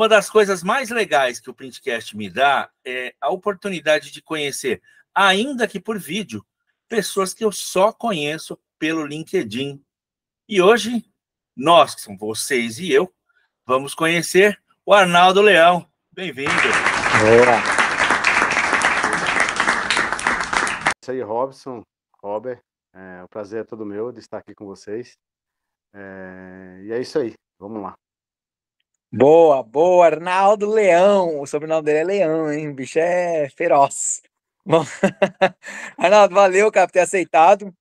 Uma das coisas mais legais que o Printcast me dá é a oportunidade de conhecer, ainda que por vídeo, pessoas que eu só conheço pelo LinkedIn. E hoje, nós, que são vocês e eu, vamos conhecer o Arnaldo Leão. Bem-vindo. Boa. Isso aí, Robson, Robert. É, o prazer é todo meu de estar aqui com vocês. É, e é isso aí. Vamos lá. Boa, boa, Arnaldo Leão. O sobrenome dele é Leão, hein? O bicho é feroz. Bom, Arnaldo, valeu, cara, por ter aceitado.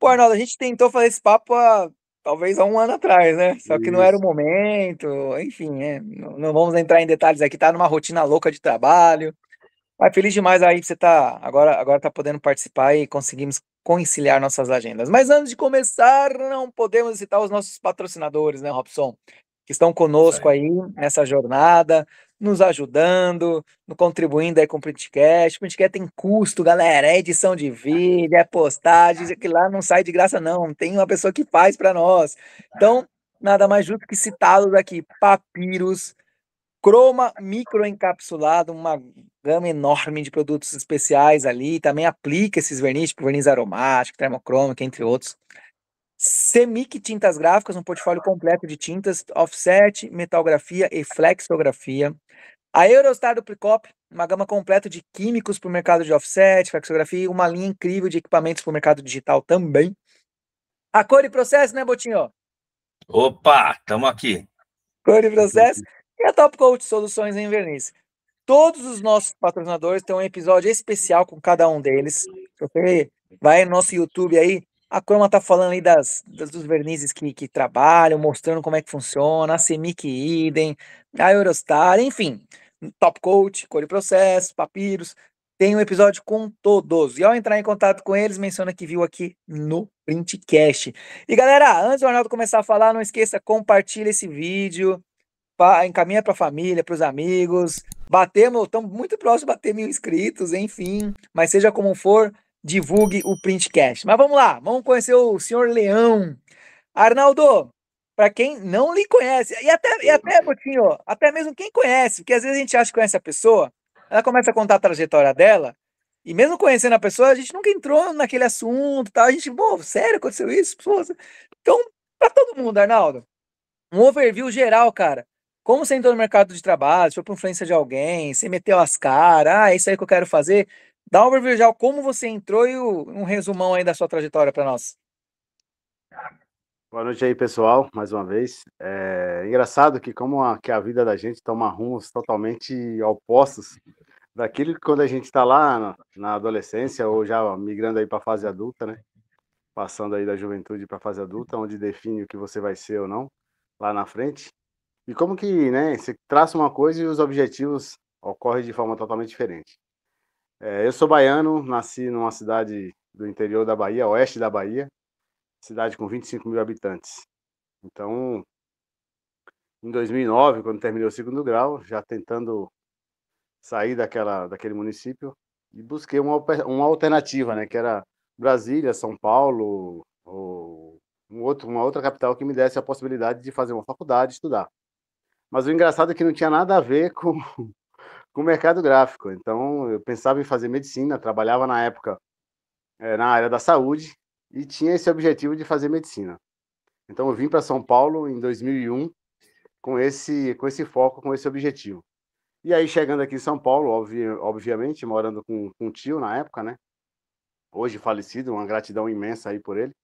Pô, Arnaldo, a gente tentou fazer esse papo há, talvez há um ano atrás, né? Só que Isso. não era o momento, enfim, né? não, não, vamos entrar em detalhes aqui, tá numa rotina louca de trabalho. Mas feliz demais aí que você tá agora, agora tá podendo participar e conseguimos conciliar nossas agendas. Mas antes de começar, não podemos citar os nossos patrocinadores, né, Robson? que estão conosco aí. nessa jornada, nos ajudando, contribuindo aí com o Printcast. O Printcast tem custo, galera. É edição de vídeo, é postagem, é que lá não sai de graça, não. Tem uma pessoa que faz para nós. Então, tá. nada mais justo que citá-los aqui: papiros, croma microencapsulado, uma gama enorme de produtos especiais ali. Também aplica esses verniz, tipo verniz aromático, termocrômico, entre outros. Semic Tintas Gráficas, um portfólio completo de tintas, offset, metalografia e flexografia. A Eurostar do Plicop, uma gama completa de químicos para o mercado de offset, flexografia e uma linha incrível de equipamentos para o mercado digital também. A cor e processo, né, Botinho? Opa, estamos aqui. Cor e processo. E a Top Coat Soluções em Verniz. Todos os nossos patrocinadores têm um episódio especial com cada um deles. Você vai no nosso YouTube aí, a Croma tá falando aí das, das dos vernizes que, que trabalham, mostrando como é que funciona, a Semic Idem, a Eurostar, enfim, Top Coach, Core Processo, Papiros, tem um episódio com todos. E ao entrar em contato com eles, menciona que viu aqui no Printcast. E galera, antes do Arnaldo começar a falar, não esqueça, compartilha esse vídeo, pra, encaminha para a família, para os amigos. Batemos, estamos muito próximos de bater mil inscritos, enfim. Mas seja como for, divulgue o Printcast. Mas vamos lá, vamos conhecer o senhor Leão. Arnaldo, para quem não lhe conhece, e até, e até, Botinho, até mesmo quem conhece, porque às vezes a gente acha que conhece a pessoa, ela começa a contar a trajetória dela, e mesmo conhecendo a pessoa, a gente nunca entrou naquele assunto, tal. a gente, pô, sério, aconteceu isso? Então, para todo mundo, Arnaldo, um overview geral, cara. Como você entrou no mercado de trabalho, foi por influência de alguém, você meteu as caras, ah, é isso aí que eu quero fazer. Dá um overview, já, como você entrou e um resumão aí da sua trajetória para nós. Boa noite aí, pessoal, mais uma vez. É engraçado que como a, que a vida da gente toma rumos totalmente opostos daquilo que quando a gente está lá na, na, adolescência ou já migrando aí para a fase adulta, né? Passando aí da juventude para a fase adulta, onde define o que você vai ser ou não lá na frente. E como que, né, você traça uma coisa e os objetivos ocorrem de forma totalmente diferente. É, eu sou baiano, nasci numa cidade do interior da Bahia, oeste da Bahia, cidade com 25 mil habitantes. Então, em 2009, quando terminei o segundo grau, já tentando sair daquela, daquele município, e busquei uma, uma alternativa, né, que era Brasília, São Paulo, ou um outro, uma outra capital que me desse a possibilidade de fazer uma faculdade, estudar. Mas o engraçado é que não tinha nada a ver com, com o mercado gráfico. Então, eu pensava em fazer medicina, trabalhava na época é, na área da saúde e tinha esse objetivo de fazer medicina. Então, eu vim para São Paulo em 2001 com esse, com esse foco, com esse objetivo. E aí, chegando aqui em São Paulo, obvi, obviamente, morando com, um tio na época, né? Hoje falecido, uma gratidão imensa aí por ele,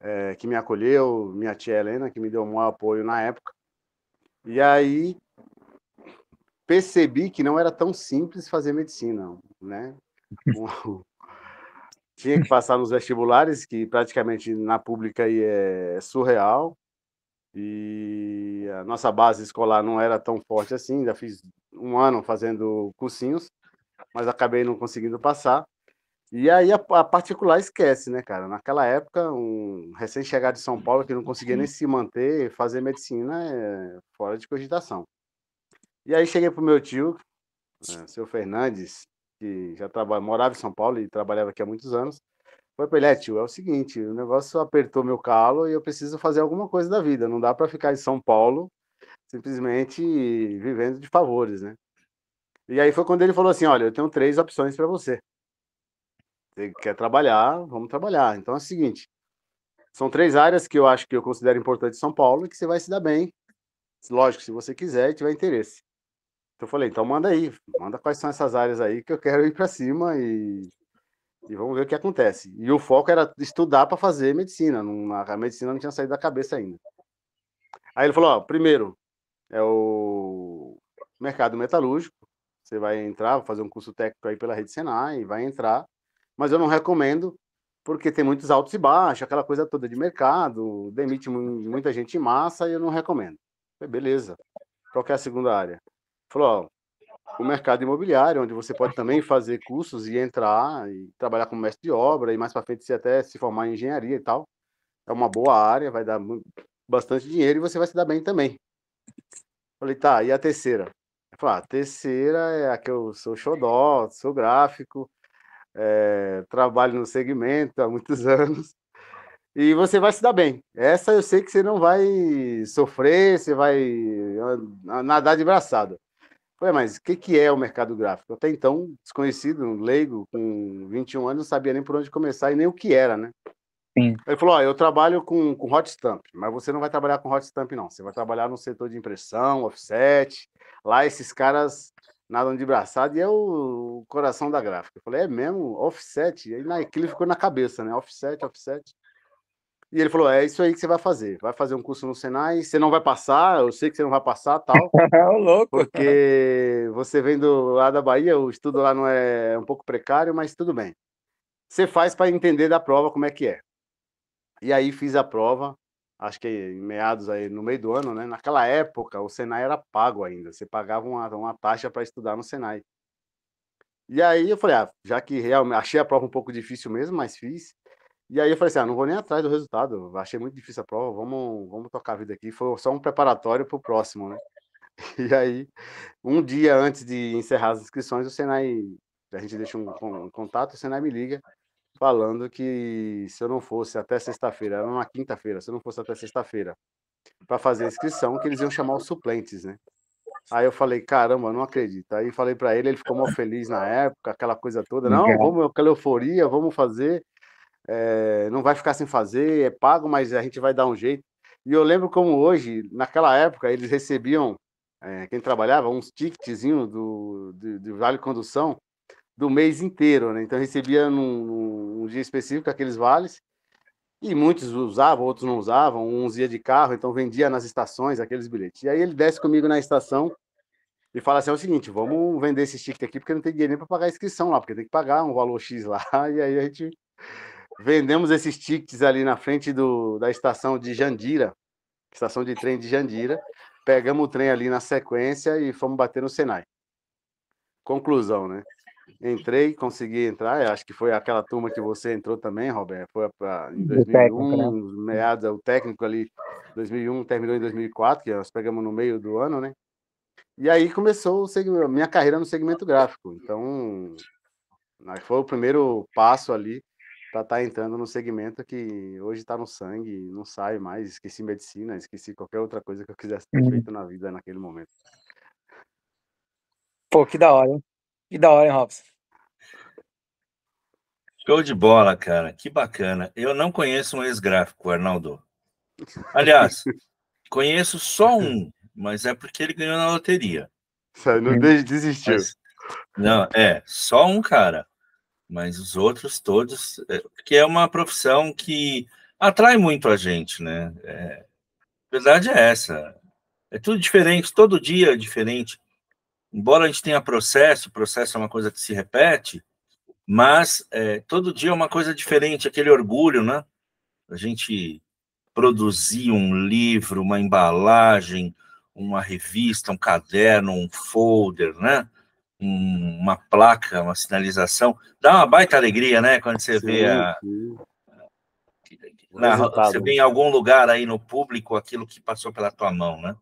é, que me acolheu, minha tia Helena, que me deu o maior apoio na época. E aí, percebi que não era tão simples fazer medicina, né? Tinha que passar nos vestibulares, que praticamente na pública aí é surreal. E a nossa base escolar não era tão forte assim, ainda fiz um ano fazendo cursinhos, mas acabei não conseguindo passar. E aí a, a particular esquece, né, cara? Naquela época, um recém-chegado de São Paulo que não conseguia nem uhum. se manter, fazer medicina é fora de cogitação. E aí cheguei pro meu tio, é. né, seu Fernandes, que já trabalha, morava em São Paulo e trabalhava aqui há muitos anos. Foi pra ele, é, tio, é o seguinte, o negócio apertou meu calo e eu preciso fazer alguma coisa da vida. Não dá para ficar em São Paulo simplesmente vivendo de favores, né? E aí foi quando ele falou assim, olha, eu tenho três opções para você. Você quer trabalhar, vamos trabalhar. Então é o seguinte, são três áreas que eu acho que eu considero importantes em São Paulo e que você vai se dar bem. Lógico, se você quiser e tiver interesse. Então eu falei, então manda aí, manda quais são essas áreas aí que eu quero ir para cima e, e vamos ver o que acontece. E o foco era estudar para fazer medicina, não, a medicina não tinha saído da cabeça ainda. Aí ele falou, ó, primeiro é o mercado metalúrgico, você vai entrar, fazer um curso técnico aí pela rede Senai, vai entrar, mas eu não recomendo porque tem muitos altos e baixos, aquela coisa toda de mercado, demite muita gente em massa e eu não recomendo. Falei, beleza. Qual é a segunda área? falou, ó, o mercado imobiliário, onde você pode também fazer cursos e entrar e trabalhar como mestre de obra e mais para frente se até se formar em engenharia e tal. É uma boa área, vai dar bastante dinheiro e você vai se dar bem também. Falei, tá, e a terceira? Falei, ah, a terceira é a que eu sou xodó, sou gráfico, é, trabalho no segmento há muitos anos e você vai se dar bem. Essa eu sei que você não vai sofrer, você vai nadar de braçada. Ué, mas o que, que é o mercado gráfico? Até então, desconhecido, um leigo, com 21 anos, não sabia nem por onde começar e nem o que era, né? Sim. Ele falou: Ó, eu trabalho com, com hot stamp, mas você não vai trabalhar com hot stamp, não. Você vai trabalhar no setor de impressão, offset. Lá esses caras nadam de braçada e é o coração da gráfica. Eu falei: é mesmo? Offset? E aí na ficou na cabeça, né? Offset, offset. E ele falou: É isso aí que você vai fazer. Vai fazer um curso no Senai, você não vai passar, eu sei que você não vai passar, tal. é louco. Porque você vem do lá da Bahia, o estudo lá não é, é um pouco precário, mas tudo bem. Você faz para entender da prova como é que é. E aí fiz a prova, acho que em meados aí, no meio do ano, né? Naquela época, o Senai era pago ainda. Você pagava uma, uma taxa para estudar no Senai. E aí eu falei, ah, já que realmente achei a prova um pouco difícil mesmo, mas fiz. E aí eu falei assim, ah, não vou nem atrás do resultado, achei muito difícil a prova, vamos, vamos tocar a vida aqui. Foi só um preparatório para o próximo, né? E aí, um dia antes de encerrar as inscrições, o Senai, a gente deixa um, um contato, o Senai me liga falando que se eu não fosse até sexta-feira, era uma quinta-feira, se eu não fosse até sexta-feira para fazer a inscrição, que eles iam chamar os suplentes, né? Aí eu falei, caramba, não acredito. Aí falei para ele, ele ficou mal feliz na época, aquela coisa toda. Não, vamos, aquela euforia, vamos fazer é, não vai ficar sem fazer, é pago, mas a gente vai dar um jeito. E eu lembro como hoje, naquela época, eles recebiam, é, quem trabalhava, uns tickets do, do, do, Vale Condução do mês inteiro, né? Então recebia num, num dia específico aqueles vales, e muitos usavam, outros não usavam, uns ia de carro, então vendia nas estações aqueles bilhetes. E aí ele desce comigo na estação e fala assim: é o seguinte, vamos vender esse ticket aqui, porque não tem dinheiro nem para pagar a inscrição lá, porque tem que pagar um valor X lá, e aí a gente vendemos esses tickets ali na frente do, da estação de Jandira, estação de trem de Jandira. Pegamos o trem ali na sequência e fomos bater no Senai. Conclusão, né? Entrei, consegui entrar, acho que foi aquela turma que você entrou também, Roberto, foi pra, em 2001, técnico, né? meados, o técnico ali, 2001, terminou em 2004, que nós pegamos no meio do ano, né? E aí começou a minha carreira no segmento gráfico, então foi o primeiro passo ali para estar tá entrando no segmento que hoje está no sangue, não sai mais, esqueci medicina, esqueci qualquer outra coisa que eu quisesse ter uhum. feito na vida naquele momento. Pô, que da hora, hein? Que da hora, hein, Robson? Show de bola, cara, que bacana. Eu não conheço um ex-gráfico, Arnaldo. Aliás, conheço só um, mas é porque ele ganhou na loteria. Não uhum. desistiu. Mas, não, é, só um cara mas os outros todos, é, que é uma profissão que atrai muito a gente, né? É, a verdade é essa. É tudo diferente, todo dia é diferente. Embora a gente tenha processo, processo é uma coisa que se repete, mas é, todo dia é uma coisa diferente, aquele orgulho, né? A gente produzir um livro, uma embalagem, uma revista, um caderno, um folder, né? uma placa, uma sinalização, dá uma baita alegria, né? Quando você sim, vê a, na, você vê em algum lugar aí no público aquilo que passou pela tua mão, né?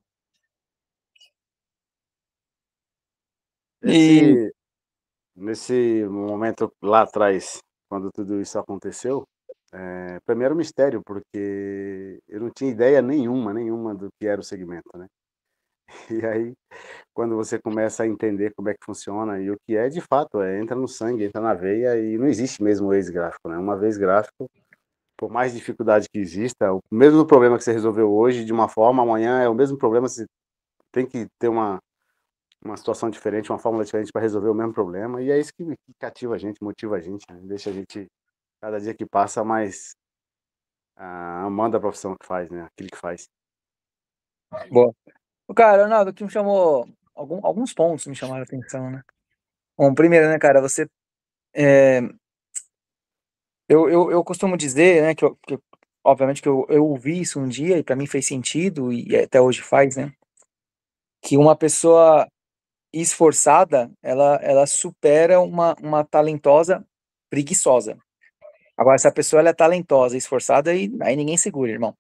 E nesse momento lá atrás, quando tudo isso aconteceu, é, para mim era um mistério, porque eu não tinha ideia nenhuma, nenhuma do que era o segmento, né? E aí, quando você começa a entender como é que funciona e o que é, de fato, é, entra no sangue, entra na veia e não existe mesmo o ex-gráfico, né? Uma vez gráfico, por mais dificuldade que exista, o mesmo problema que você resolveu hoje de uma forma, amanhã é o mesmo problema, você tem que ter uma, uma situação diferente, uma fórmula diferente para resolver o mesmo problema, e é isso que, que cativa a gente, motiva a gente, né? deixa a gente, cada dia que passa, mais ah, amando a profissão que faz, né? Aquilo que faz. Boa. Cara, Ronaldo, o que me chamou. Algum, alguns pontos me chamaram a atenção, né? Bom, primeiro, né, cara, você. É, eu, eu, eu, costumo dizer, né, que, eu, que obviamente que eu, eu ouvi isso um dia e para mim fez sentido e até hoje faz, né? Que uma pessoa esforçada, ela, ela supera uma, uma talentosa preguiçosa. Agora, se a pessoa ela é talentosa, esforçada, aí, aí ninguém segura, irmão.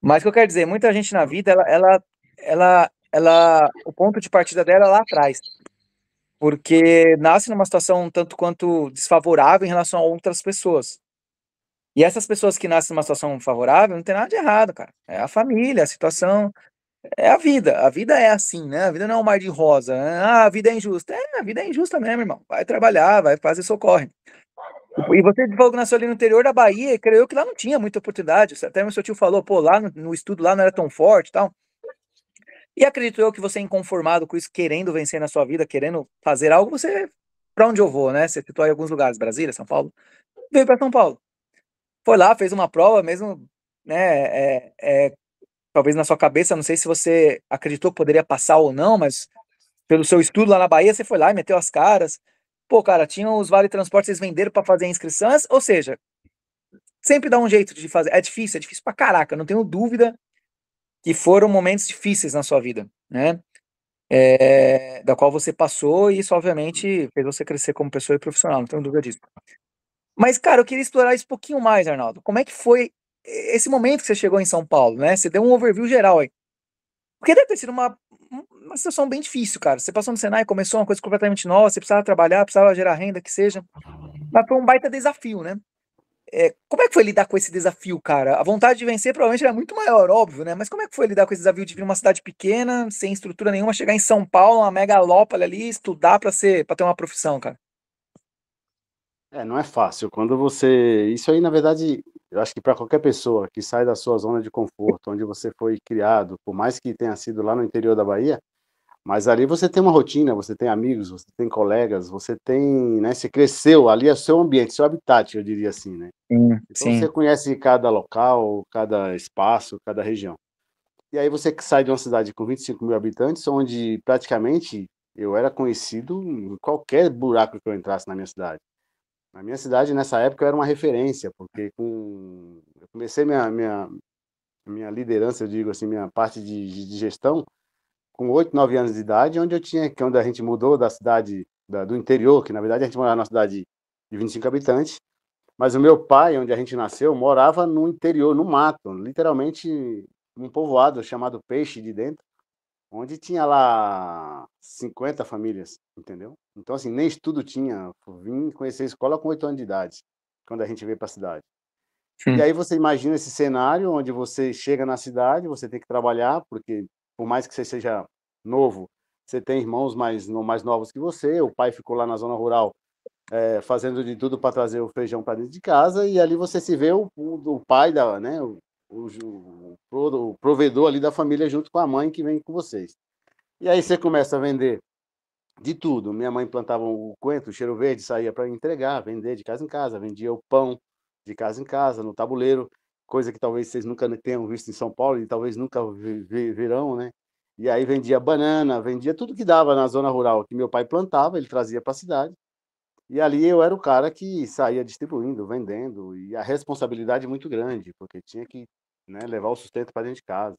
Mas o que eu quero dizer, muita gente na vida, ela, ela ela, ela, o ponto de partida dela é lá atrás, porque nasce numa situação tanto quanto desfavorável em relação a outras pessoas. E essas pessoas que nascem numa situação favorável, não tem nada de errado, cara. É a família, a situação, é a vida. A vida é assim, né? A vida não é um mar de rosa. Né? Ah, a vida é injusta. É, a vida é injusta mesmo, irmão. Vai trabalhar, vai fazer socorre. E você falou que nasceu ali no interior da Bahia, e creio que lá não tinha muita oportunidade. Até meu seu tio falou, pô, lá no, no estudo lá não era tão forte e tal. E acredito eu que você é inconformado com isso, querendo vencer na sua vida, querendo fazer algo, você para onde eu vou, né? Você citou em alguns lugares, Brasília, São Paulo, veio para São Paulo. Foi lá, fez uma prova, mesmo, né? É, é, é, talvez na sua cabeça, não sei se você acreditou que poderia passar ou não, mas pelo seu estudo lá na Bahia, você foi lá e meteu as caras. Pô, cara, tinham os vale transportes, vocês venderam para fazer inscrições, ou seja, sempre dá um jeito de fazer. É difícil, é difícil pra caraca, não tenho dúvida que foram momentos difíceis na sua vida, né? É, da qual você passou e isso, obviamente, fez você crescer como pessoa e profissional, não tenho dúvida disso. Mas, cara, eu queria explorar isso um pouquinho mais, Arnaldo. Como é que foi esse momento que você chegou em São Paulo, né? Você deu um overview geral aí. Porque deve ter sido uma, uma situação bem difícil, cara. Você passou no Senai, começou uma coisa completamente nova, você precisava trabalhar, precisava gerar renda, que seja. Mas foi um baita desafio, né? É, como é que foi lidar com esse desafio, cara? A vontade de vencer provavelmente era muito maior, óbvio, né? Mas como é que foi lidar com esse desafio de vir uma cidade pequena, sem estrutura nenhuma, chegar em São Paulo, uma megalópole ali, estudar para ser, para ter uma profissão, cara? É, não é fácil. Quando você, isso aí, na verdade, eu acho que para qualquer pessoa que sai da sua zona de conforto, onde você foi criado, por mais que tenha sido lá no interior da Bahia, mas ali você tem uma rotina, você tem amigos, você tem colegas, você tem, né? Você cresceu, ali é o seu ambiente, seu habitat, eu diria assim, né? Sim, então sim. você conhece cada local, cada espaço, cada região. E aí você sai de uma cidade com 25 mil habitantes, onde praticamente eu era conhecido em qualquer buraco que eu entrasse na minha cidade. Na minha cidade, nessa época, eu era uma referência, porque com... eu comecei minha, minha, minha liderança, eu digo assim, minha parte de, de gestão com 8, 9 anos de idade, onde eu tinha, que é onde a gente mudou da cidade da, do interior, que na verdade a gente morava numa cidade de 25 habitantes, mas o meu pai, onde a gente nasceu, morava no interior, no mato, literalmente um povoado chamado Peixe de Dentro, onde tinha lá 50 famílias, entendeu? Então, assim, nem estudo tinha. Vim conhecer a escola com 8 anos de idade, quando a gente veio para a cidade. Sim. E aí você imagina esse cenário onde você chega na cidade, você tem que trabalhar, porque por mais que você seja novo, você tem irmãos mais, mais novos que você, o pai ficou lá na zona rural é, fazendo de tudo para trazer o feijão para dentro de casa, e ali você se vê o, o, o pai, da, né, o, o, o provedor ali da família junto com a mãe que vem com vocês. E aí você começa a vender de tudo. Minha mãe plantava o coentro, o cheiro verde, saía para entregar, vender de casa em casa, vendia o pão de casa em casa, no tabuleiro coisa que talvez vocês nunca tenham visto em São Paulo e talvez nunca virão, né? E aí vendia banana, vendia tudo que dava na zona rural que meu pai plantava, ele trazia para a cidade. E ali eu era o cara que saía distribuindo, vendendo, e a responsabilidade muito grande, porque tinha que né, levar o sustento para dentro de casa.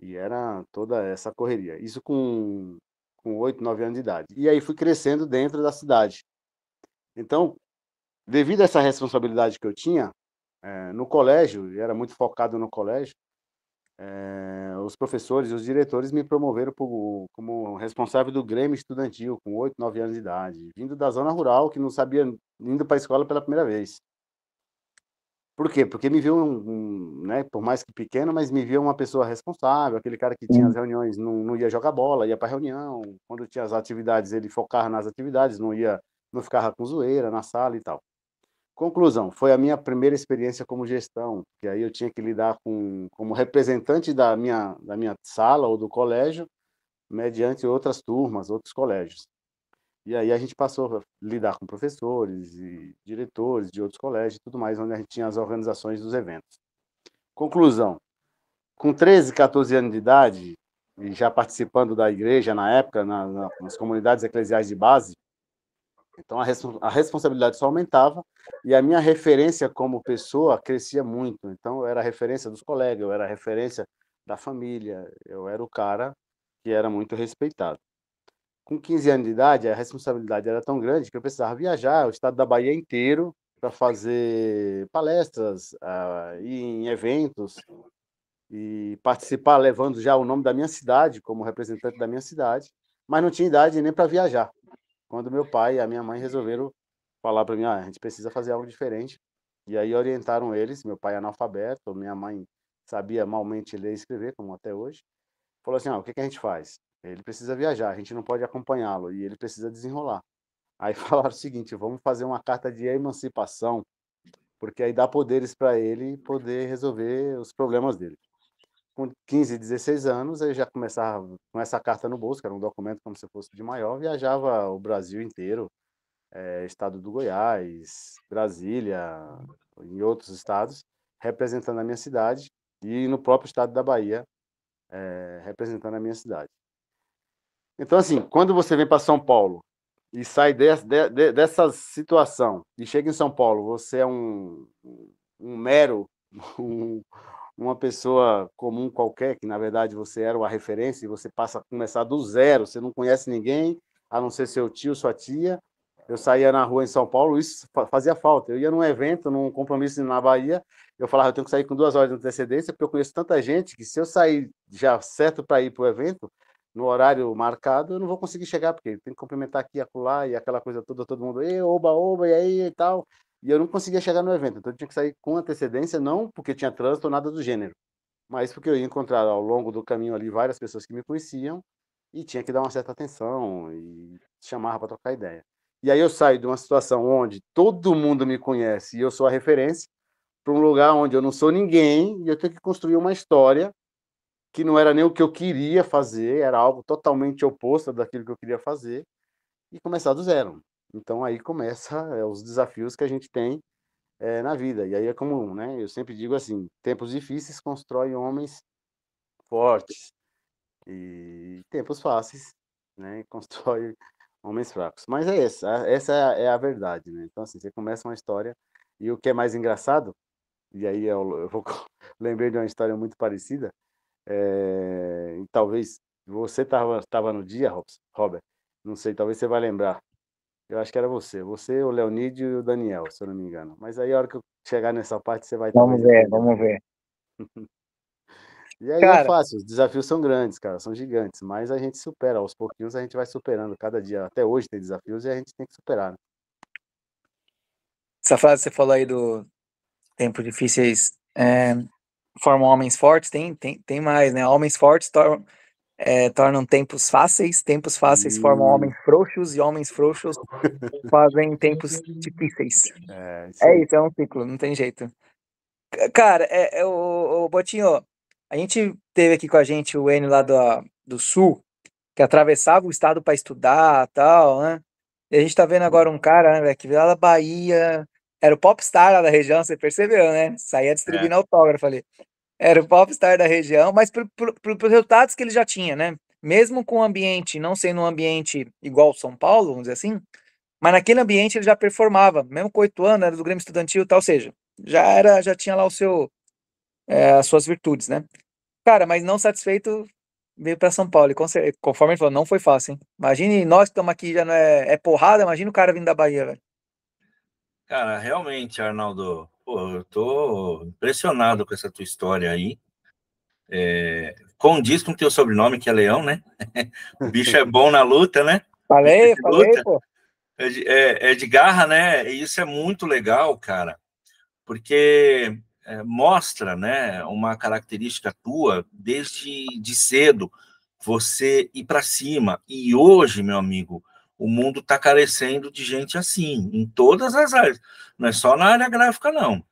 E era toda essa correria. Isso com, com 8, 9 anos de idade. E aí fui crescendo dentro da cidade. Então, devido a essa responsabilidade que eu tinha, é, no colégio, era muito focado no colégio, é, os professores, os diretores me promoveram como responsável do Grêmio Estudantil, com 8, 9 anos de idade, vindo da zona rural, que não sabia, indo para a escola pela primeira vez. Por quê? Porque me viu, um, um, né, por mais que pequeno, mas me viu uma pessoa responsável, aquele cara que tinha as reuniões, não, não ia jogar bola, ia para reunião, quando tinha as atividades, ele focava nas atividades, não ia, não ficava com zoeira na sala e tal. Conclusão, foi a minha primeira experiência como gestão, que aí eu tinha que lidar com como representante da minha da minha sala ou do colégio, mediante outras turmas, outros colégios. E aí a gente passou a lidar com professores e diretores de outros colégios e tudo mais, onde a gente tinha as organizações dos eventos. Conclusão, com 13, 14 anos de idade, e já participando da igreja na época, na, na, nas comunidades eclesiais de base, então a, a responsabilidade só aumentava e a minha referência como pessoa crescia muito. Então eu era a referência dos colegas, eu era a referência da família, eu era o cara que era muito respeitado. Com 15 anos de idade, a responsabilidade era tão grande que eu precisava viajar o estado da Bahia inteiro para fazer palestras, uh, ir em eventos e participar levando já o nome da minha cidade como representante da minha cidade, mas não tinha idade nem para viajar quando meu pai e a minha mãe resolveram falar para mim, ah, a gente precisa fazer algo diferente. E aí orientaram eles, meu pai é analfabeto, minha mãe sabia malmente ler e escrever, como até hoje. Falou assim, ah, o que, que a gente faz? Ele precisa viajar, a gente não pode acompanhá-lo e ele precisa desenrolar. Aí falaram o seguinte, vamos fazer uma carta de emancipação, porque aí dá poderes para ele poder resolver os problemas dele com 15, 16 anos, eu já começava com essa carta no bolso, que era um documento como se fosse de maior, viajava o Brasil inteiro, é, estado do Goiás, Brasília, em outros estados, representando a minha cidade e no próprio estado da Bahia, é, representando a minha cidade. Então, assim, quando você vem para São Paulo e sai de, de, de, dessa situação e chega em São Paulo, você é um, um mero, um, uma pessoa comum qualquer, que na verdade você era uma referência e você passa a começar do zero, você não conhece ninguém, a não ser seu tio, sua tia. Eu saía na rua em São Paulo, isso fazia falta. Eu ia num evento, num compromisso na Bahia, eu falava, eu tenho que sair com duas horas de antecedência, porque eu conheço tanta gente que se eu sair já certo para ir para o evento, no horário marcado, eu não vou conseguir chegar, porque tem que cumprimentar aqui, acolá, e aquela coisa toda, todo mundo, e oba, oba, e aí e tal e eu não conseguia chegar no evento. Então eu tinha que sair com antecedência, não porque tinha trânsito ou nada do gênero, mas porque eu ia encontrar ao longo do caminho ali várias pessoas que me conheciam e tinha que dar uma certa atenção e chamar para trocar ideia. E aí eu saio de uma situação onde todo mundo me conhece e eu sou a referência para um lugar onde eu não sou ninguém e eu tenho que construir uma história que não era nem o que eu queria fazer, era algo totalmente oposto daquilo que eu queria fazer e começar do zero. Então aí começa é, os desafios que a gente tem é, na vida. E aí é comum, né? Eu sempre digo assim: tempos difíceis constroem homens fortes e tempos fáceis, né? Constrói homens fracos. Mas é essa, essa é a, é a verdade, né? Então assim, você começa uma história e o que é mais engraçado, e aí eu, eu vou, lembrei de uma história muito parecida. É, e talvez você estava tava no dia, Robert. Não sei, talvez você vai lembrar. Eu acho que era você. Você, o Leonídio e o Daniel, se eu não me engano. Mas aí, a hora que eu chegar nessa parte, você vai... Vamos ver, vamos ver. e aí é cara... é fácil. Os desafios são grandes, cara. São gigantes. Mas a gente supera. Aos pouquinhos, a gente vai superando. Cada dia, até hoje, tem desafios e a gente tem que superar. Né? Essa frase que você falou aí do tempo difíceis é, formam homens fortes. Tem, tem, tem mais, né? Homens fortes tornam é, tornam tempos fáceis, tempos fáceis e... formam homens frouxos e homens frouxos fazem tempos difíceis. É isso, é, isso é um ciclo, não tem jeito. Cara, é, o, é, o Botinho, a gente teve aqui com a gente o N lá do, do Sul, que atravessava o estado para estudar tal, né? E a gente tá vendo agora um cara, né, que veio lá da Bahia, era o popstar lá da região, você percebeu, né? Saía distribuindo é. autógrafo ali. Era o popstar da região, mas pelos resultados que ele já tinha, né? Mesmo com o ambiente, não sendo um ambiente igual São Paulo, vamos dizer assim, mas naquele ambiente ele já performava, mesmo com oito anos, era do Grêmio Estudantil e tal, ou seja, já era, já tinha lá o seu, é, as suas virtudes, né? Cara, mas não satisfeito, veio para São Paulo, e conforme ele falou, não foi fácil, hein? Imagine nós que estamos aqui, já não é, é porrada, imagina o cara vindo da Bahia, velho. Cara, realmente, Arnaldo, Pô, eu tô impressionado com essa tua história aí. É, condiz com o teu sobrenome, que é Leão, né? o bicho é bom na luta, né? Falei, falei, pô. É de, é, é de, garra, né? E isso é muito legal, cara, porque é, mostra, né, uma característica tua desde de cedo, você ir para cima. E hoje, meu amigo, o mundo está carecendo de gente assim, em todas as áreas. Não é só na área gráfica, não.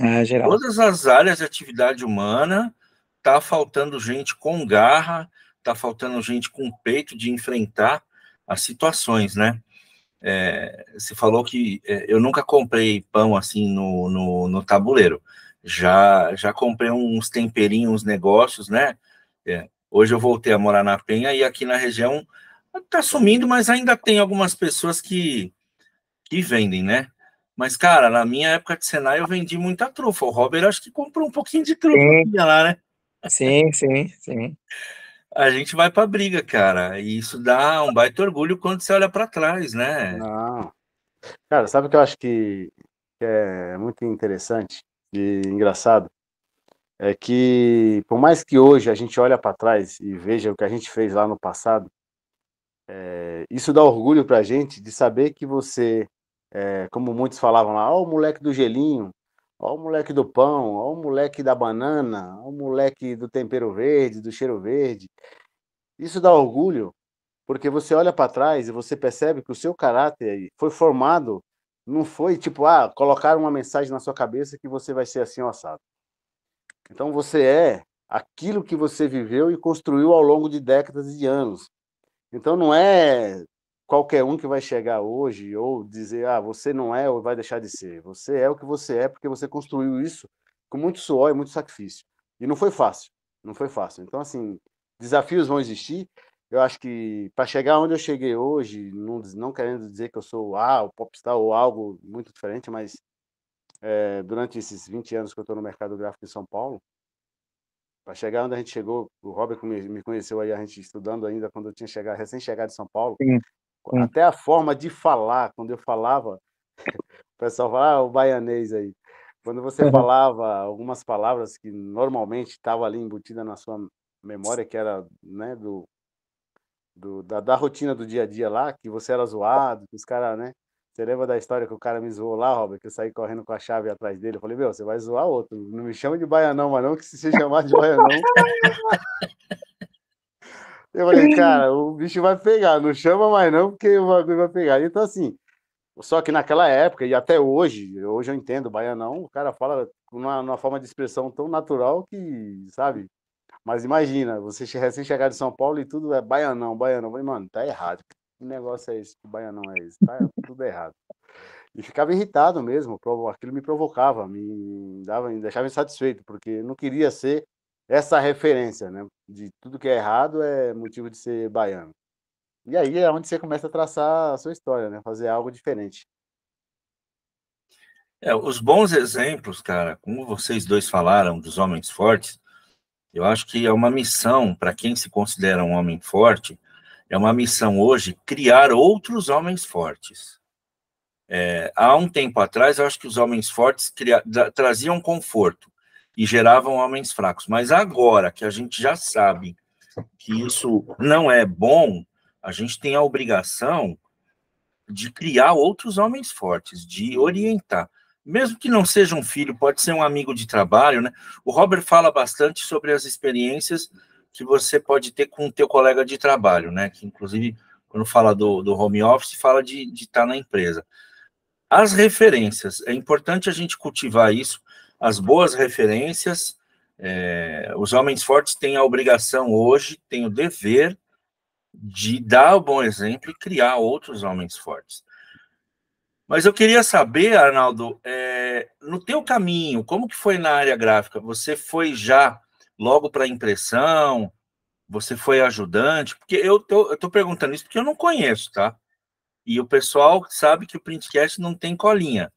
É, geral. Todas as áreas de atividade humana está faltando gente com garra, está faltando gente com peito de enfrentar as situações, né? É, você falou que é, eu nunca comprei pão assim no, no, no, tabuleiro. Já já comprei uns temperinhos, uns negócios, né? É, hoje eu voltei a morar na Penha e aqui na região Tá sumindo, mas ainda tem algumas pessoas que, que vendem, né? Mas, cara, na minha época de Senai eu vendi muita trufa. O Robert acho que comprou um pouquinho de trufa lá, né? Sim, sim, sim. A gente vai pra briga, cara. E isso dá um baita orgulho quando você olha para trás, né? Não. Cara, sabe o que eu acho que, que é muito interessante e engraçado? É que, por mais que hoje a gente olha para trás e veja o que a gente fez lá no passado, é, isso dá orgulho para a gente de saber que você, é, como muitos falavam lá, ó o moleque do gelinho, ó o moleque do pão, ó o moleque da banana, ó o moleque do tempero verde, do cheiro verde. Isso dá orgulho porque você olha para trás e você percebe que o seu caráter foi formado, não foi tipo, ah, colocar uma mensagem na sua cabeça que você vai ser assim ou assado. Então você é aquilo que você viveu e construiu ao longo de décadas e de anos. Então não é qualquer um que vai chegar hoje ou dizer, ah, você não é ou vai deixar de ser. Você é o que você é porque você construiu isso com muito suor e muito sacrifício. E não foi fácil, não foi fácil. Então, assim, desafios vão existir. Eu acho que para chegar onde eu cheguei hoje, não, não querendo dizer que eu sou ah, o popstar ou algo muito diferente, mas é, durante esses 20 anos que eu estou no mercado gráfico em São Paulo, para chegar onde a gente chegou, o Robert me conheceu aí, a gente estudando ainda quando eu tinha chegado, recém-chegado de São Paulo. Sim. Sim. Até a forma de falar, quando eu falava, o pessoal falava ah, o baianês aí. Quando você uhum. falava algumas palavras que normalmente estavam ali embutidas na sua memória, que era né, do, do da, da, rotina do dia a dia lá, que você era zoado, que os caras, né? Você lembra da história que o cara me zoou lá, Robert? Que eu saí correndo com a chave atrás dele. Eu falei, meu, você vai zoar outro. Não me chama de baianão, mas não, que se você chamar de baianão. eu falei, cara, o bicho vai pegar. Não chama mais não, porque o bagulho vai pegar. Então, assim, só que naquela época e até hoje, hoje eu entendo, baianão, o cara fala numa, numa forma de expressão tão natural que, sabe? Mas imagina, você recém-chegado de São Paulo e tudo é baianão, baianão. Eu falei, mano, tá errado que negócio é esse? Que baianão é esse? Tá tudo errado. E ficava irritado mesmo, aquilo me provocava, me, dava, me deixava insatisfeito, porque eu não queria ser essa referência, né? De tudo que é errado é motivo de ser baiano. E aí é onde você começa a traçar a sua história, né? Fazer algo diferente. É, os bons exemplos, cara, como vocês dois falaram dos homens fortes, eu acho que é uma missão para quem se considera um homem forte é uma missão hoje criar outros homens fortes. É, há um tempo atrás, eu acho que os homens fortes cria, traziam conforto e geravam homens fracos. Mas agora que a gente já sabe que isso não é bom, a gente tem a obrigação de criar outros homens fortes, de orientar. Mesmo que não seja um filho, pode ser um amigo de trabalho, né? O Robert fala bastante sobre as experiências que você pode ter com o teu colega de trabalho, né? Que inclusive quando fala do, do home office fala de estar tá na empresa. As referências, é importante a gente cultivar isso, as boas referências. É, os homens fortes têm a obrigação hoje, têm o dever de dar o bom exemplo e criar outros homens fortes. Mas eu queria saber, Arnaldo, é, no teu caminho, como que foi na área gráfica? Você foi já logo para impressão? Você foi ajudante? Porque eu tô, eu tô perguntando isso porque eu não conheço, tá? E o pessoal sabe que o Printcast não tem colinha.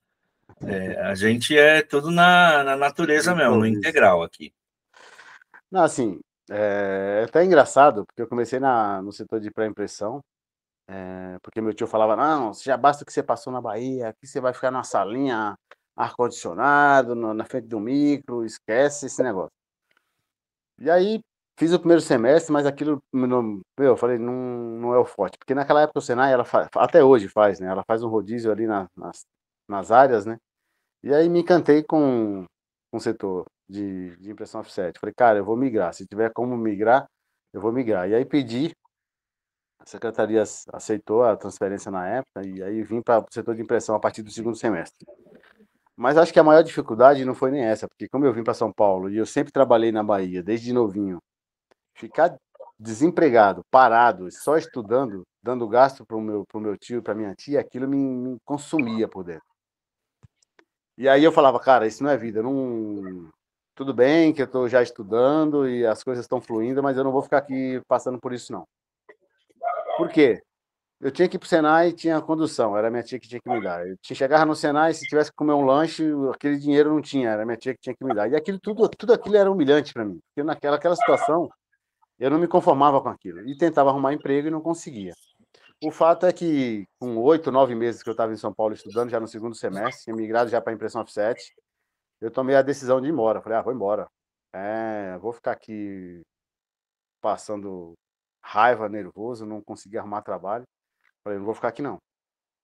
É, a gente é tudo na, na natureza mesmo, no integral aqui. Não, assim, é, é até engraçado, porque eu comecei na, no setor de pré-impressão, é, porque meu tio falava, não, já basta que você passou na Bahia, aqui você vai ficar na salinha ar-condicionado, na frente do micro, esquece esse negócio. E aí fiz o primeiro semestre, mas aquilo, meu, eu falei, não, não é o forte. Porque naquela época o Senai, ela faz, até hoje faz, né? Ela faz um rodízio ali na, nas, nas áreas, né? E aí me encantei com, com o setor de, de impressão offset. Falei, cara, eu vou migrar. Se tiver como migrar, eu vou migrar. E aí pedi, a secretaria aceitou a transferência na época, e aí vim para o setor de impressão a partir do segundo semestre. Mas acho que a maior dificuldade não foi nem essa, porque como eu vim para São Paulo e eu sempre trabalhei na Bahia, desde novinho, ficar desempregado, parado, só estudando, dando gasto para o meu, meu tio, para minha tia, aquilo me, me, consumia por dentro. E aí eu falava, cara, isso não é vida, não... Tudo bem que eu estou já estudando e as coisas estão fluindo, mas eu não vou ficar aqui passando por isso, não. Por quê? Eu tinha que ir pro Senai e tinha condução, era minha tia que tinha que me dar. Eu chegava no Senai, se tivesse que comer um lanche, aquele dinheiro não tinha, era minha tia que tinha que me dar. E aquilo tudo, tudo aquilo era humilhante para mim, porque naquela aquela situação eu não me conformava com aquilo e tentava arrumar emprego e não conseguia. O fato é que com oito, nove meses que eu estava em São Paulo estudando, já no segundo semestre, emigrado já para impressão offset, eu tomei a decisão de ir embora. Falei, ah, vou embora. É, vou ficar aqui passando raiva, nervoso, não consegui arrumar trabalho. Falei, não vou ficar aqui não.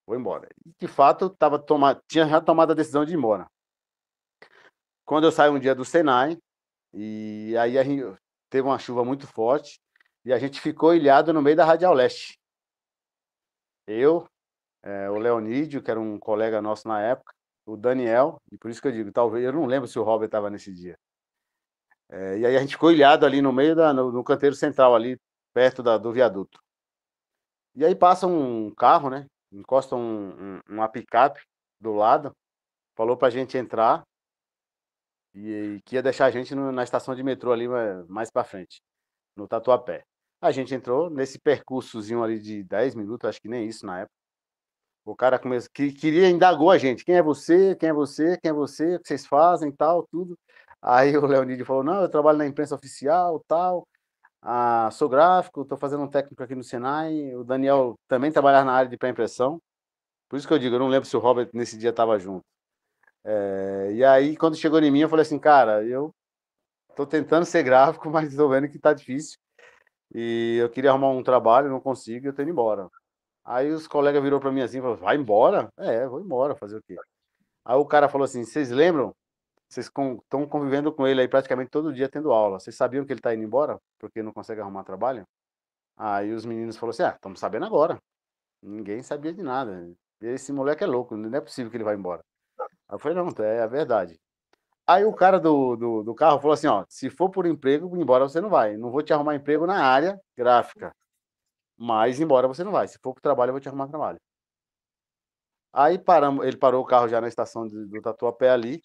Vou embora. E, de fato, tava tomar tinha já tomado a decisão de ir embora. Quando eu saio um dia do Senai, e aí a gente... teve uma chuva muito forte, e a gente ficou ilhado no meio da Radial Leste. Eu, é, o Leonídio, que era um colega nosso na época, o Daniel, e por isso que eu digo, talvez, eu não lembro se o Robert estava nesse dia. É, e aí a gente ficou ilhado ali no meio da, no canteiro central, ali perto da, do viaduto. E aí passa um carro, né? Encosta um, um, uma picape do lado, falou pra gente entrar e, e que ia deixar a gente no, na estação de metrô ali eh, mais pra frente, no Tatuapé. A gente entrou nesse percursozinho ali de 10 minutos, acho que nem isso na época. O cara começou, que, queria indagou a gente, quem é você, quem é você, quem é você, o que vocês fazem, tal, tudo. Aí o Leonidio falou, não, eu trabalho na imprensa oficial, tal, ah, sou gráfico, estou fazendo um técnico aqui no Senai. O Daniel também trabalhar na área de pré-impressão. Por isso que eu digo, eu não lembro se o Robert nesse dia estava junto. É, e aí, quando chegou em mim, eu falei assim, cara, eu estou tentando ser gráfico, mas estou vendo que está difícil. E eu queria arrumar um trabalho, não consigo, eu estou indo embora. Aí os colegas virou para mim assim, falou, vai embora? É, vou embora, fazer o quê? Aí o cara falou assim, vocês lembram vocês estão convivendo com ele aí praticamente todo dia tendo aula. Vocês sabiam que ele está indo embora porque não consegue arrumar trabalho? Aí os meninos falaram assim: ah, estamos sabendo agora. Ninguém sabia de nada. Esse moleque é louco, não é possível que ele vá embora. Aí eu falei: não, é a verdade. Aí o cara do, do, do, carro falou assim: ó, se for por emprego, embora você não vai. Não vou te arrumar emprego na área gráfica. Mas embora você não vai. Se for por trabalho, eu vou te arrumar trabalho. Aí paramos, ele parou o carro já na estação do Tatuapé ali.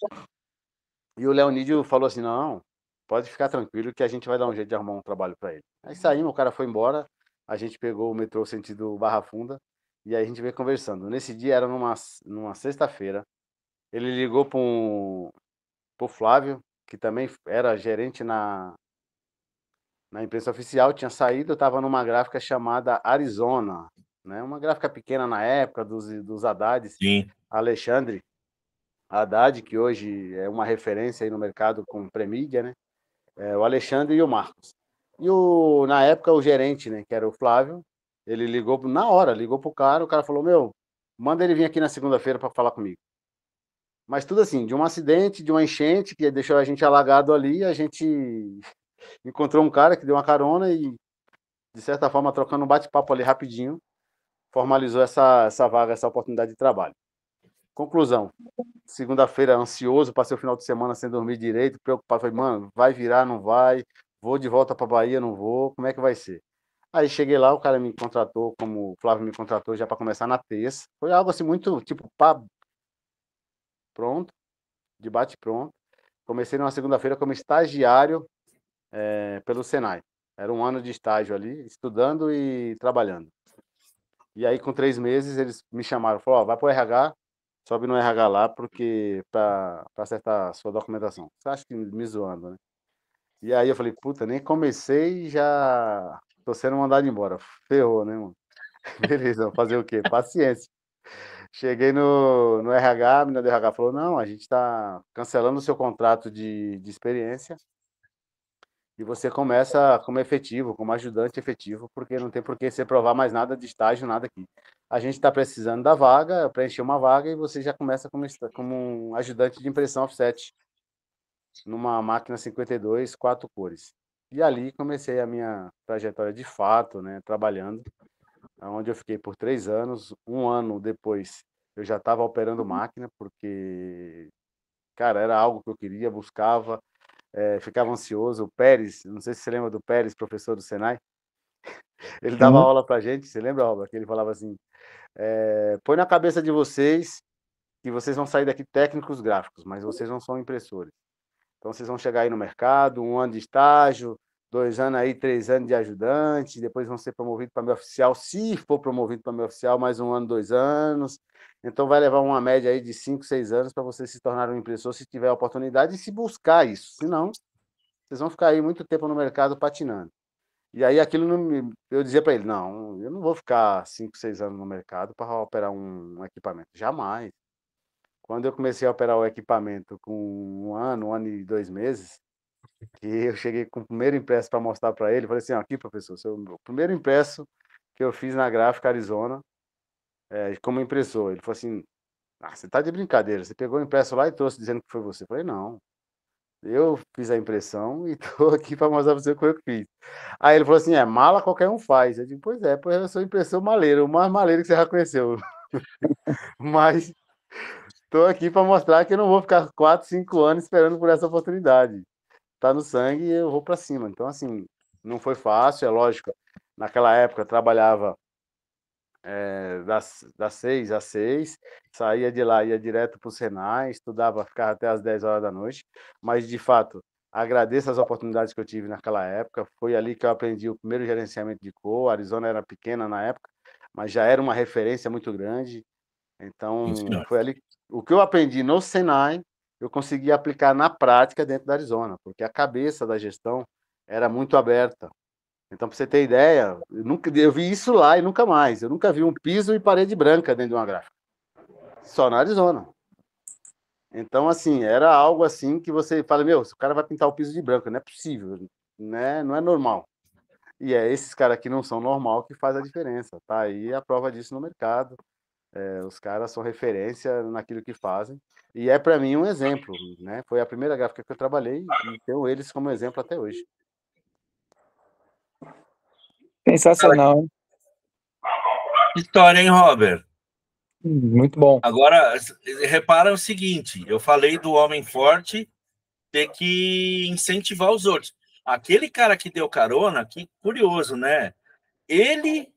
E o Leonídio falou assim: não, pode ficar tranquilo que a gente vai dar um jeito de arrumar um trabalho para ele. Aí uhum. saímos, o cara foi embora, a gente pegou o metrô sentido Barra Funda e aí a gente veio conversando. Nesse dia era numa, numa sexta-feira, ele ligou para um, o Flávio, que também era gerente na, na imprensa oficial, tinha saído, estava numa gráfica chamada Arizona, né? uma gráfica pequena na época, dos, dos Haddades, Sim. Alexandre. Haddad, que hoje é uma referência aí no mercado com premídia né? É, o Alexandre e o Marcos. E o, na época o gerente, né, que era o Flávio, ele ligou na hora, ligou pro cara, o cara falou: "Meu, manda ele vir aqui na segunda-feira para falar comigo". Mas tudo assim, de um acidente, de uma enchente que deixou a gente alagado ali, a gente encontrou um cara que deu uma carona e de certa forma trocando um bate-papo ali rapidinho, formalizou essa essa vaga, essa oportunidade de trabalho. Conclusão. Segunda-feira, ansioso, passei o final de semana sem dormir direito, preocupado. Falei, mano, vai virar, não vai? Vou de volta para Bahia, não vou? Como é que vai ser? Aí cheguei lá, o cara me contratou, como o Flávio me contratou já para começar na terça. Foi algo assim muito tipo pá, pronto, de bate pronto. Comecei numa segunda-feira como estagiário é, pelo Senai. Era um ano de estágio ali, estudando e trabalhando. E aí, com três meses, eles me chamaram, falou, oh, vai para o RH, sobe no RH lá porque para acertar a sua documentação. Você acha que me zoando, né? E aí eu falei, puta, nem comecei e já tô sendo mandado embora. Ferrou, né, mano? Beleza, fazer o quê? Paciência. Cheguei no, no RH, a menina do RH falou: não, a gente está cancelando o seu contrato de, de experiência e você começa como efetivo, como ajudante efetivo, porque não tem por que você provar mais nada de estágio, nada aqui a gente está precisando da vaga, preencher uma vaga e você já começa como, como um ajudante de impressão offset numa máquina 52, quatro cores. E ali comecei a minha trajetória de fato, né, trabalhando, onde eu fiquei por três anos. Um ano depois eu já estava operando uhum. máquina, porque, cara, era algo que eu queria, buscava, é, ficava ansioso. O Pérez, não sei se você lembra do Pérez, professor do Senai, ele dava uhum. aula pra gente, você lembra, Robert? Que ele falava assim: é, põe na cabeça de vocês que vocês vão sair daqui técnicos gráficos, mas vocês não são impressores. Então vocês vão chegar aí no mercado, um ano de estágio, dois anos aí, três anos de ajudante, depois vão ser promovidos para meu oficial, se for promovido para meu oficial, mais um ano, dois anos. Então vai levar uma média aí de cinco, seis anos para vocês se tornarem um impressor, se tiver a oportunidade e se buscar isso. Se não, vocês vão ficar aí muito tempo no mercado patinando. E aí aquilo não me... eu dizia para ele, não, eu não vou ficar 5, 6 anos no mercado para operar um equipamento, jamais. Quando eu comecei a operar o equipamento com um ano, um ano e dois meses, que eu cheguei com o primeiro impresso para mostrar para ele, falei assim, aqui professor, seu o primeiro impresso que eu fiz na gráfica Arizona, é, como impressor, ele falou assim, ah, você está de brincadeira, você pegou o impresso lá e trouxe dizendo que foi você. Eu falei, não, eu fiz a impressão e estou aqui para mostrar para você o que eu fiz. Aí ele falou assim: é, mala qualquer um faz. Eu digo, pois é, pois é, eu sou impressão maleiro, o mais maleiro que você já conheceu. Mas estou aqui para mostrar que eu não vou ficar 4, 5 anos esperando por essa oportunidade. Está no sangue e eu vou para cima. Então, assim, não foi fácil, é lógico. Naquela época eu trabalhava é, das, das seis às seis, saía de lá, ia direto para o Senai, estudava, ficava até às dez horas da noite, mas de fato agradeço as oportunidades que eu tive naquela época, foi ali que eu aprendi o primeiro gerenciamento de cor, a Arizona era pequena na época, mas já era uma referência muito grande, então foi ali, o que eu aprendi no Senai, eu consegui aplicar na prática dentro da Arizona, porque a cabeça da gestão era muito aberta, então, para você ter ideia, eu, nunca, eu vi isso lá e nunca mais. Eu nunca vi um piso e parede branca dentro de uma gráfica. Só na Arizona. Então, assim, era algo assim que você fala, meu, o cara vai pintar o piso de branco, não é possível, né? não é normal. E é esses caras que não são normal que faz a diferença. Tá aí a prova disso no mercado. É, os caras são referência naquilo que fazem. E é para mim um exemplo, né? Foi a primeira gráfica que eu trabalhei e tenho eles como exemplo até hoje. Sensacional, hein? História, hein, Robert? Hum, muito bom. Agora, repara o seguinte: eu falei do homem forte ter que incentivar os outros. Aquele cara que deu carona, que curioso, né? Ele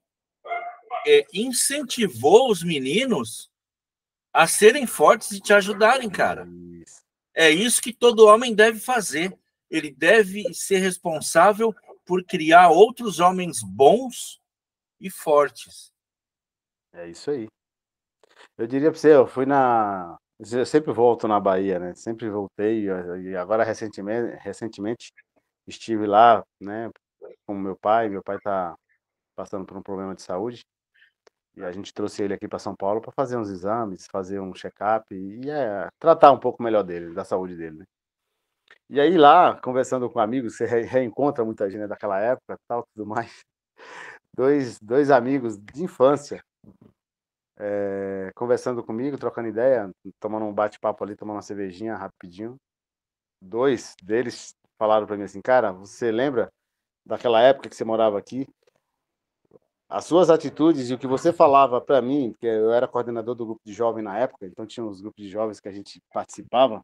é, incentivou os meninos a serem fortes e te ajudarem, cara. É isso que todo homem deve fazer. Ele deve ser responsável por criar outros homens bons e fortes. É isso aí. Eu diria para você, eu fui na. Eu sempre volto na Bahia, né? Sempre voltei, e agora recentemente, recentemente estive lá, né, com meu pai. Meu pai está passando por um problema de saúde. E a gente trouxe ele aqui para São Paulo para fazer uns exames, fazer um check-up e é, tratar um pouco melhor dele, da saúde dele, né? E aí lá, conversando com amigos, você reencontra muita gente né, daquela época, tal, tudo mais. Dois, dois amigos de infância é, conversando comigo, trocando ideia, tomando um bate-papo ali, tomando uma cervejinha rapidinho. Dois deles falaram para mim assim, cara, você lembra daquela época que você morava aqui? As suas atitudes e o que você falava para mim, porque eu era coordenador do grupo de jovens na época, então tinha os grupos de jovens que a gente participava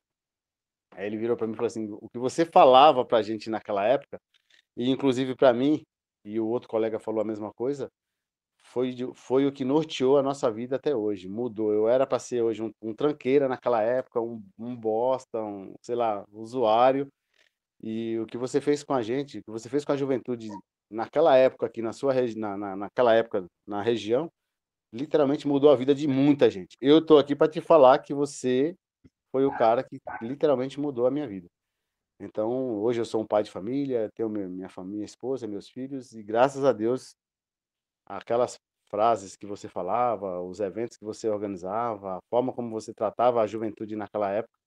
Aí ele virou para mim e falou assim: o que você falava para a gente naquela época, e inclusive para mim, e o outro colega falou a mesma coisa, foi, foi o que norteou a nossa vida até hoje. Mudou. Eu era para ser hoje um, um, tranqueira naquela época, um, um bosta, um, sei lá, usuário. E o que você fez com a gente, o que você fez com a juventude naquela época aqui na sua na, na, naquela época na região, literalmente mudou a vida de muita gente. Eu estou aqui para te falar que você foi o cara que literalmente mudou a minha vida. Então, hoje eu sou um pai de família, tenho minha família, minha esposa, meus filhos, e graças a Deus, aquelas frases que você falava, os eventos que você organizava, a forma como você tratava a juventude naquela época,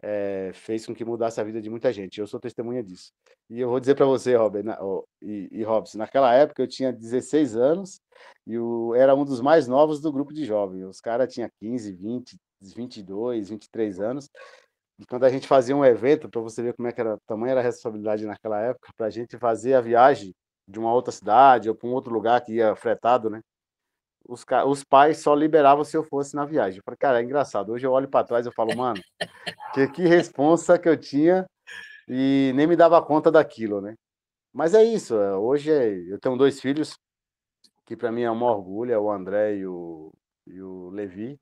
é, fez com que mudasse a vida de muita gente. Eu sou testemunha disso. E eu vou dizer para você, Robert, na, oh, e, e Robson, naquela época eu tinha 16 anos e o, era um dos mais novos do grupo de jovens. Os caras tinham 15, 20, 22, 23 anos. E quando a gente fazia um evento, para você ver como é que era, tamanho era a responsabilidade naquela época, para a gente fazer a viagem de uma outra cidade ou para um outro lugar que ia fretado, né? Os, os pais só liberavam se eu fosse na viagem. Eu falei, cara, é engraçado. Hoje eu olho para trás e falo, mano, que, que responsa que eu tinha e nem me dava conta daquilo, né? Mas é isso. É, hoje é, eu tenho dois filhos, que para mim é uma orgulho, é o André e o, e o Levi.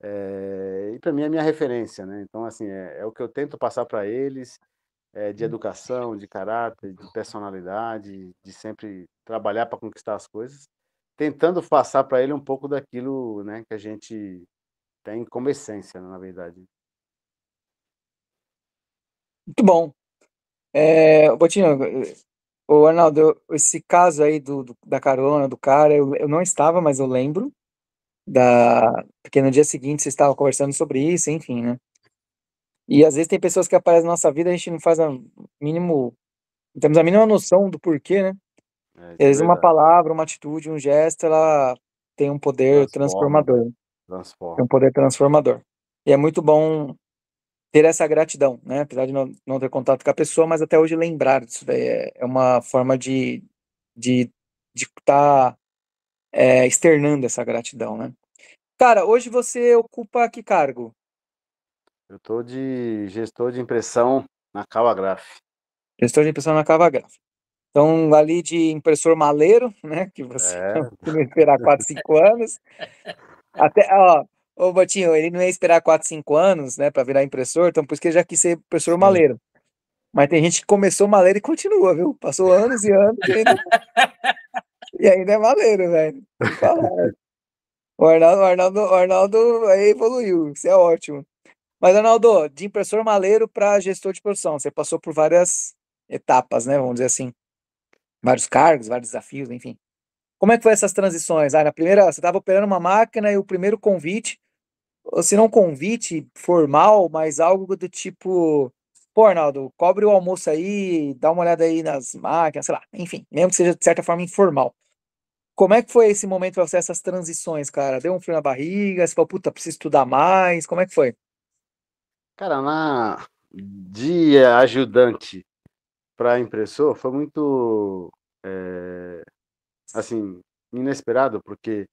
É, e para mim é minha referência, né? Então, assim, é, é o que eu tento passar para eles é, de educação, de caráter, de personalidade, de sempre trabalhar para conquistar as coisas, tentando passar para ele um pouco daquilo né, que a gente tem como essência, né, na verdade. Muito bom. É, Botinho, o Arnaldo, esse caso aí do, do da carona, do cara, eu, eu não estava, mas eu lembro da porque no dia seguinte você estavam conversando sobre isso, enfim, né? E às vezes tem pessoas que aparecem na nossa vida a gente não faz a mínimo, não temos a mínima noção do porquê, né? É, às vezes é uma palavra, uma atitude, um gesto, ela tem um poder Transforma. transformador. Transforma. Tem um poder transformador. E é muito bom ter essa gratidão, né? Apesar de não, não ter contato com a pessoa, mas até hoje lembrar disso daí é, é uma forma de de de estar tá é, externando essa gratidão, né? Cara, hoje você ocupa que cargo? Eu tô de gestor de impressão na Cavagraf. Gestor de impressão na Cavagraf. Então, ali de impressor maleiro, né? Que você é. esperar 4, 5 anos. Até, ó, ô Botinho, ele não ia esperar 4, 5 anos, né, para virar impressor, então por isso que ele já quis ser impressor Sim. maleiro. Mas tem gente que começou maleiro e continua, viu? Passou anos e anos e ainda... E ainda é maneiro, velho. O Arnaldo, o Arnaldo, o Arnaldo evoluiu, isso é ótimo. Mas, Arnaldo, de impressor maleiro para gestor de produção, você passou por várias etapas, né? Vamos dizer assim. Vários cargos, vários desafios, enfim. Como é que foi essas transições? Ah, na primeira, você estava operando uma máquina e o primeiro convite, se não convite formal, mas algo do tipo, pô, Arnaldo, cobre o almoço aí, dá uma olhada aí nas máquinas, sei lá, enfim, mesmo que seja de certa forma informal. Como é que foi esse momento para você, essas transições, cara? Deu um frio na barriga? Você falou, puta, preciso estudar mais? Como é que foi? Cara, na... de ajudante para impressor foi muito, é... assim, inesperado, porque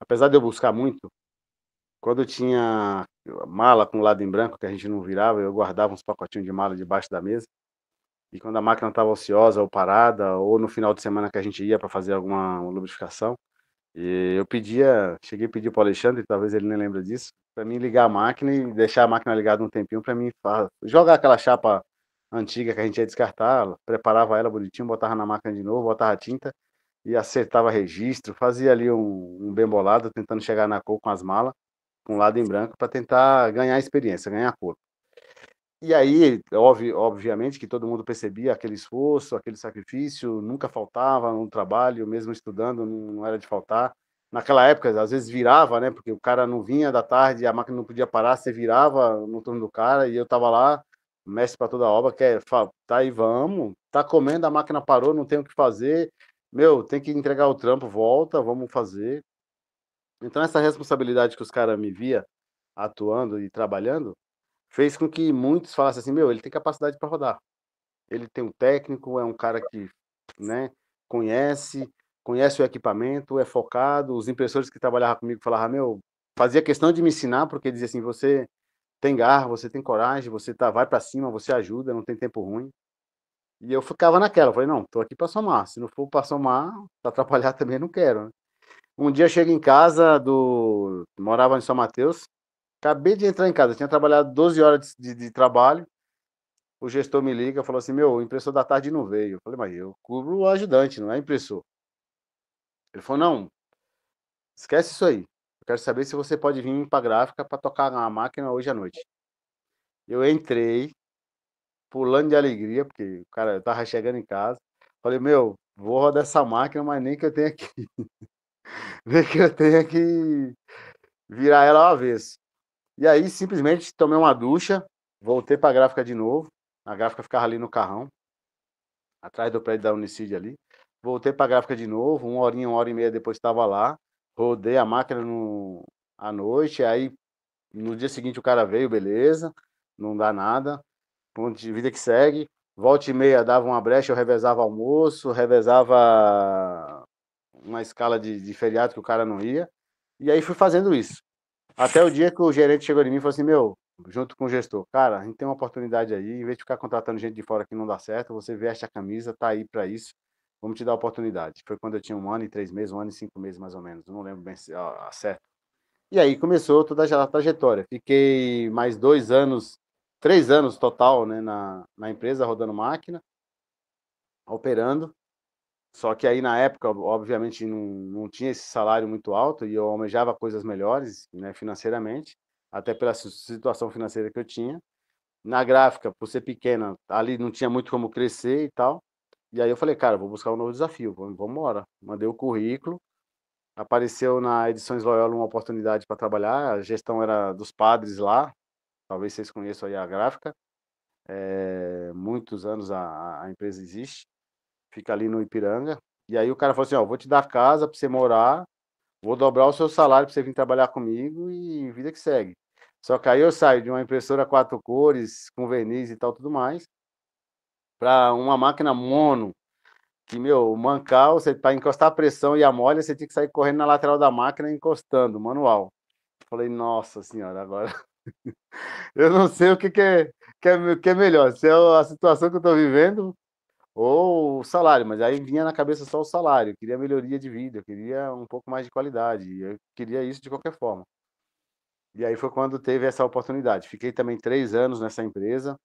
apesar de eu buscar muito, quando eu tinha mala com lado em branco que a gente não virava, eu guardava uns pacotinhos de mala debaixo da mesa. E quando a máquina estava ociosa ou parada, ou no final de semana que a gente ia para fazer alguma lubrificação, e eu pedia, cheguei a pedir para o Alexandre, talvez ele nem lembre disso, para mim ligar a máquina e deixar a máquina ligada um tempinho para mim jogar aquela chapa antiga que a gente ia descartar, preparava ela bonitinho, botava na máquina de novo, botava tinta e acertava registro, fazia ali um, um bem bolado, tentando chegar na cor com as malas, com um lado em branco, para tentar ganhar experiência, ganhar corpo. E aí, óbvio, obviamente que todo mundo percebia aquele esforço, aquele sacrifício, nunca faltava no trabalho, mesmo estudando, não era de faltar. Naquela época, às vezes virava, né? Porque o cara não vinha da tarde, a máquina não podia parar, você virava no turno do cara e eu tava lá, mestre para toda a obra, quer, é, tá aí, vamos, tá comendo, a máquina parou, não tem o que fazer, meu, tem que entregar o trampo, volta, vamos fazer. Então, essa responsabilidade que os caras me via atuando e trabalhando, fez com que muitos falassem assim, meu, ele tem capacidade para rodar. Ele tem um técnico, é um cara que, né, conhece, conhece o equipamento, é focado. Os impressores que trabalhavam comigo falavam, meu, fazia questão de me ensinar porque dizia assim, você tem garra, você tem coragem, você tá, vai para cima, você ajuda, não tem tempo ruim. E eu ficava naquela, falei, não, tô aqui para somar. Se não for para somar, para atrapalhar também não quero. Né? Um dia eu chego em casa do morava em São Mateus, Acabei de entrar em casa, tinha trabalhado 12 horas de, de, de trabalho. O gestor me liga, falou assim: Meu, o impressor da tarde não veio. Eu falei: Mas eu cubro o ajudante, não é impressor. Ele falou: Não, esquece isso aí. Eu quero saber se você pode vir para a gráfica para tocar na máquina hoje à noite. Eu entrei, pulando de alegria, porque o cara eu chegando em casa. Falei: Meu, vou rodar essa máquina, mas nem que eu tenha que. nem que eu tenha que virar ela ao avesso. E aí simplesmente tomei uma ducha, voltei para a gráfica de novo. A gráfica ficava ali no carrão, atrás do prédio da Unicid ali. Voltei para a gráfica de novo, uma horinha, uma hora e meia depois estava lá. Rodei a máquina no, à noite, aí no dia seguinte o cara veio, beleza, não dá nada. Ponto de vida que segue. Volta e meia dava uma brecha, eu revezava almoço, revezava uma escala de, de feriado que o cara não ia. E aí fui fazendo isso. Até o dia que o gerente chegou em mim e falou assim: Meu, junto com o gestor, cara, a gente tem uma oportunidade aí, em vez de ficar contratando gente de fora que não dá certo, você veste a camisa, tá aí para isso, vamos te dar a oportunidade. Foi quando eu tinha um ano e três meses, um ano e cinco meses mais ou menos, não lembro bem se, ó, certo. E aí começou toda a trajetória. Fiquei mais dois anos, três anos total, né, na, na empresa, rodando máquina, operando. Só que aí na época, obviamente, não, não tinha esse salário muito alto e eu almejava coisas melhores né, financeiramente, até pela situação financeira que eu tinha. Na gráfica, por ser pequena, ali não tinha muito como crescer e tal. E aí eu falei, cara, vou buscar um novo desafio, vamos embora. Mandei o currículo, apareceu na Edições Loyola uma oportunidade para trabalhar, a gestão era dos padres lá, talvez vocês conheçam aí a gráfica. É, muitos anos a, a empresa existe fica ali no Ipiranga. E aí o cara falou assim: ó, vou te dar casa para você morar, vou dobrar o seu salário para você vir trabalhar comigo e vida que segue. Só que aí eu saio de uma impressora quatro cores, com verniz e tal, tudo mais, para uma máquina mono, que, meu, mancal, você para encostar a pressão e a molha, você tinha que sair correndo na lateral da máquina encostando, manual. Falei, nossa senhora, agora. eu não sei o que, que, é, que, é, que é melhor, se é a situação que eu estou vivendo ou o salário, mas aí vinha na cabeça só o salário. Eu queria melhoria de vida, eu queria um pouco mais de qualidade. Eu queria isso de qualquer forma. E aí foi quando teve essa oportunidade. Fiquei também três anos nessa empresa,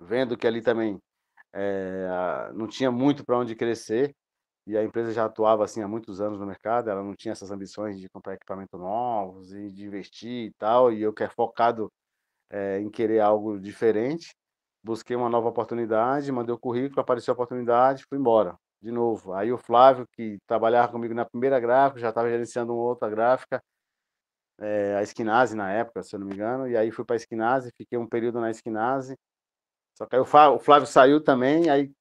vendo que ali também é, não tinha muito para onde crescer. E a empresa já atuava assim há muitos anos no mercado, ela não tinha essas ambições de comprar equipamento novos e de investir e tal, e eu que é focado é, em querer algo diferente busquei uma nova oportunidade, mandei o currículo, apareceu a oportunidade, fui embora de novo. Aí o Flávio, que trabalhava comigo na primeira gráfica, já estava gerenciando uma outra gráfica, é, a Esquinase na época, se eu não me engano, e aí fui para a Esquinase, fiquei um período na Esquinase. Só que aí o Flávio, saiu também, aí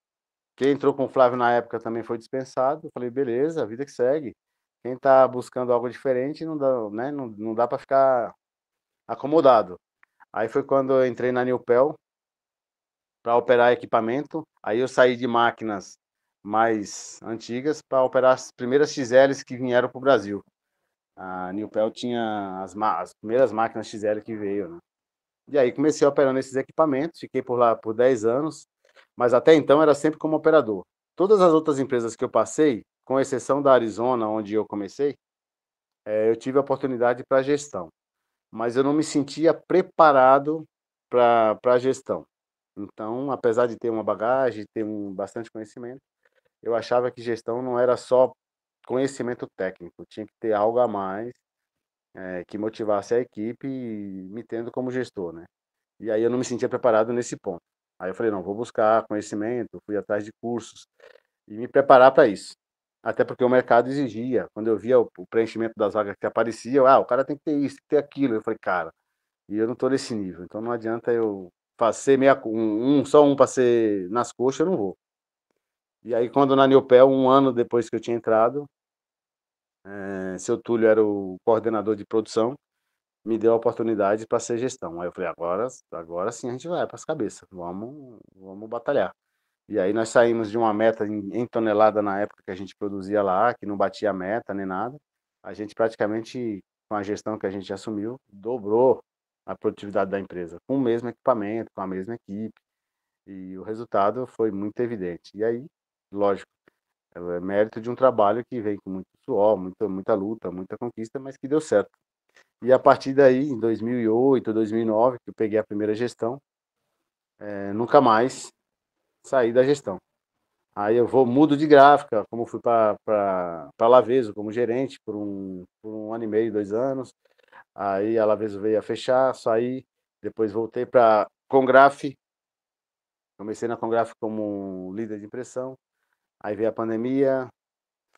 quem entrou com o Flávio na época também foi dispensado. Eu falei, beleza, vida que segue. Quem está buscando algo diferente não dá, né, não, não dá para ficar acomodado. Aí foi quando eu entrei na Newpel, para operar equipamento. Aí eu saí de máquinas mais antigas para operar as primeiras XLs que vieram para o Brasil. A Newpel tinha as, as, primeiras máquinas XL que veio, né? E aí comecei operando esses equipamentos, fiquei por lá por 10 anos, mas até então era sempre como operador. Todas as outras empresas que eu passei, com exceção da Arizona, onde eu comecei, é, eu tive a oportunidade para gestão, mas eu não me sentia preparado para a gestão. Então, apesar de ter uma bagagem, ter um, bastante conhecimento, eu achava que gestão não era só conhecimento técnico, tinha que ter algo a mais é, que motivasse a equipe, me tendo como gestor, né? E aí eu não me sentia preparado nesse ponto. Aí eu falei, não, vou buscar conhecimento, fui atrás de cursos e me preparar para isso. Até porque o mercado exigia. Quando eu via o preenchimento das vagas que aparecia, ah, o cara tem que ter isso, tem que ter aquilo. Eu falei, cara, e eu não estou nesse nível, então não adianta eu pra ser meia, um, um, só um para ser nas coxas, eu não vou. E aí, quando na Niopel, um ano depois que eu tinha entrado, é, seu Túlio era o coordenador de produção, me deu a oportunidade para ser gestão. Aí eu falei, agora, agora sim a gente vai para as cabeças, vamos, vamos batalhar. E aí nós saímos de uma meta em, tonelada na época que a gente produzia lá, que não batia a meta nem nada. A gente praticamente, com a gestão que a gente assumiu, dobrou a produtividade da empresa com o mesmo equipamento, com a mesma equipe. E o resultado foi muito evidente. E aí, lógico, é, é mérito de um trabalho que vem com muito suor, muita, muita luta, muita conquista, mas que deu certo. E a partir daí, em 2008, 2009, que eu peguei a primeira gestão, é, nunca mais saí da gestão. Aí eu vou, mudo de gráfica, como fui para Laveso como gerente por um, por um ano e meio, dois anos. Aí ela veio a fechar, saí, depois voltei para Congraf. Comecei na Congraf como líder de impressão. Aí veio a pandemia,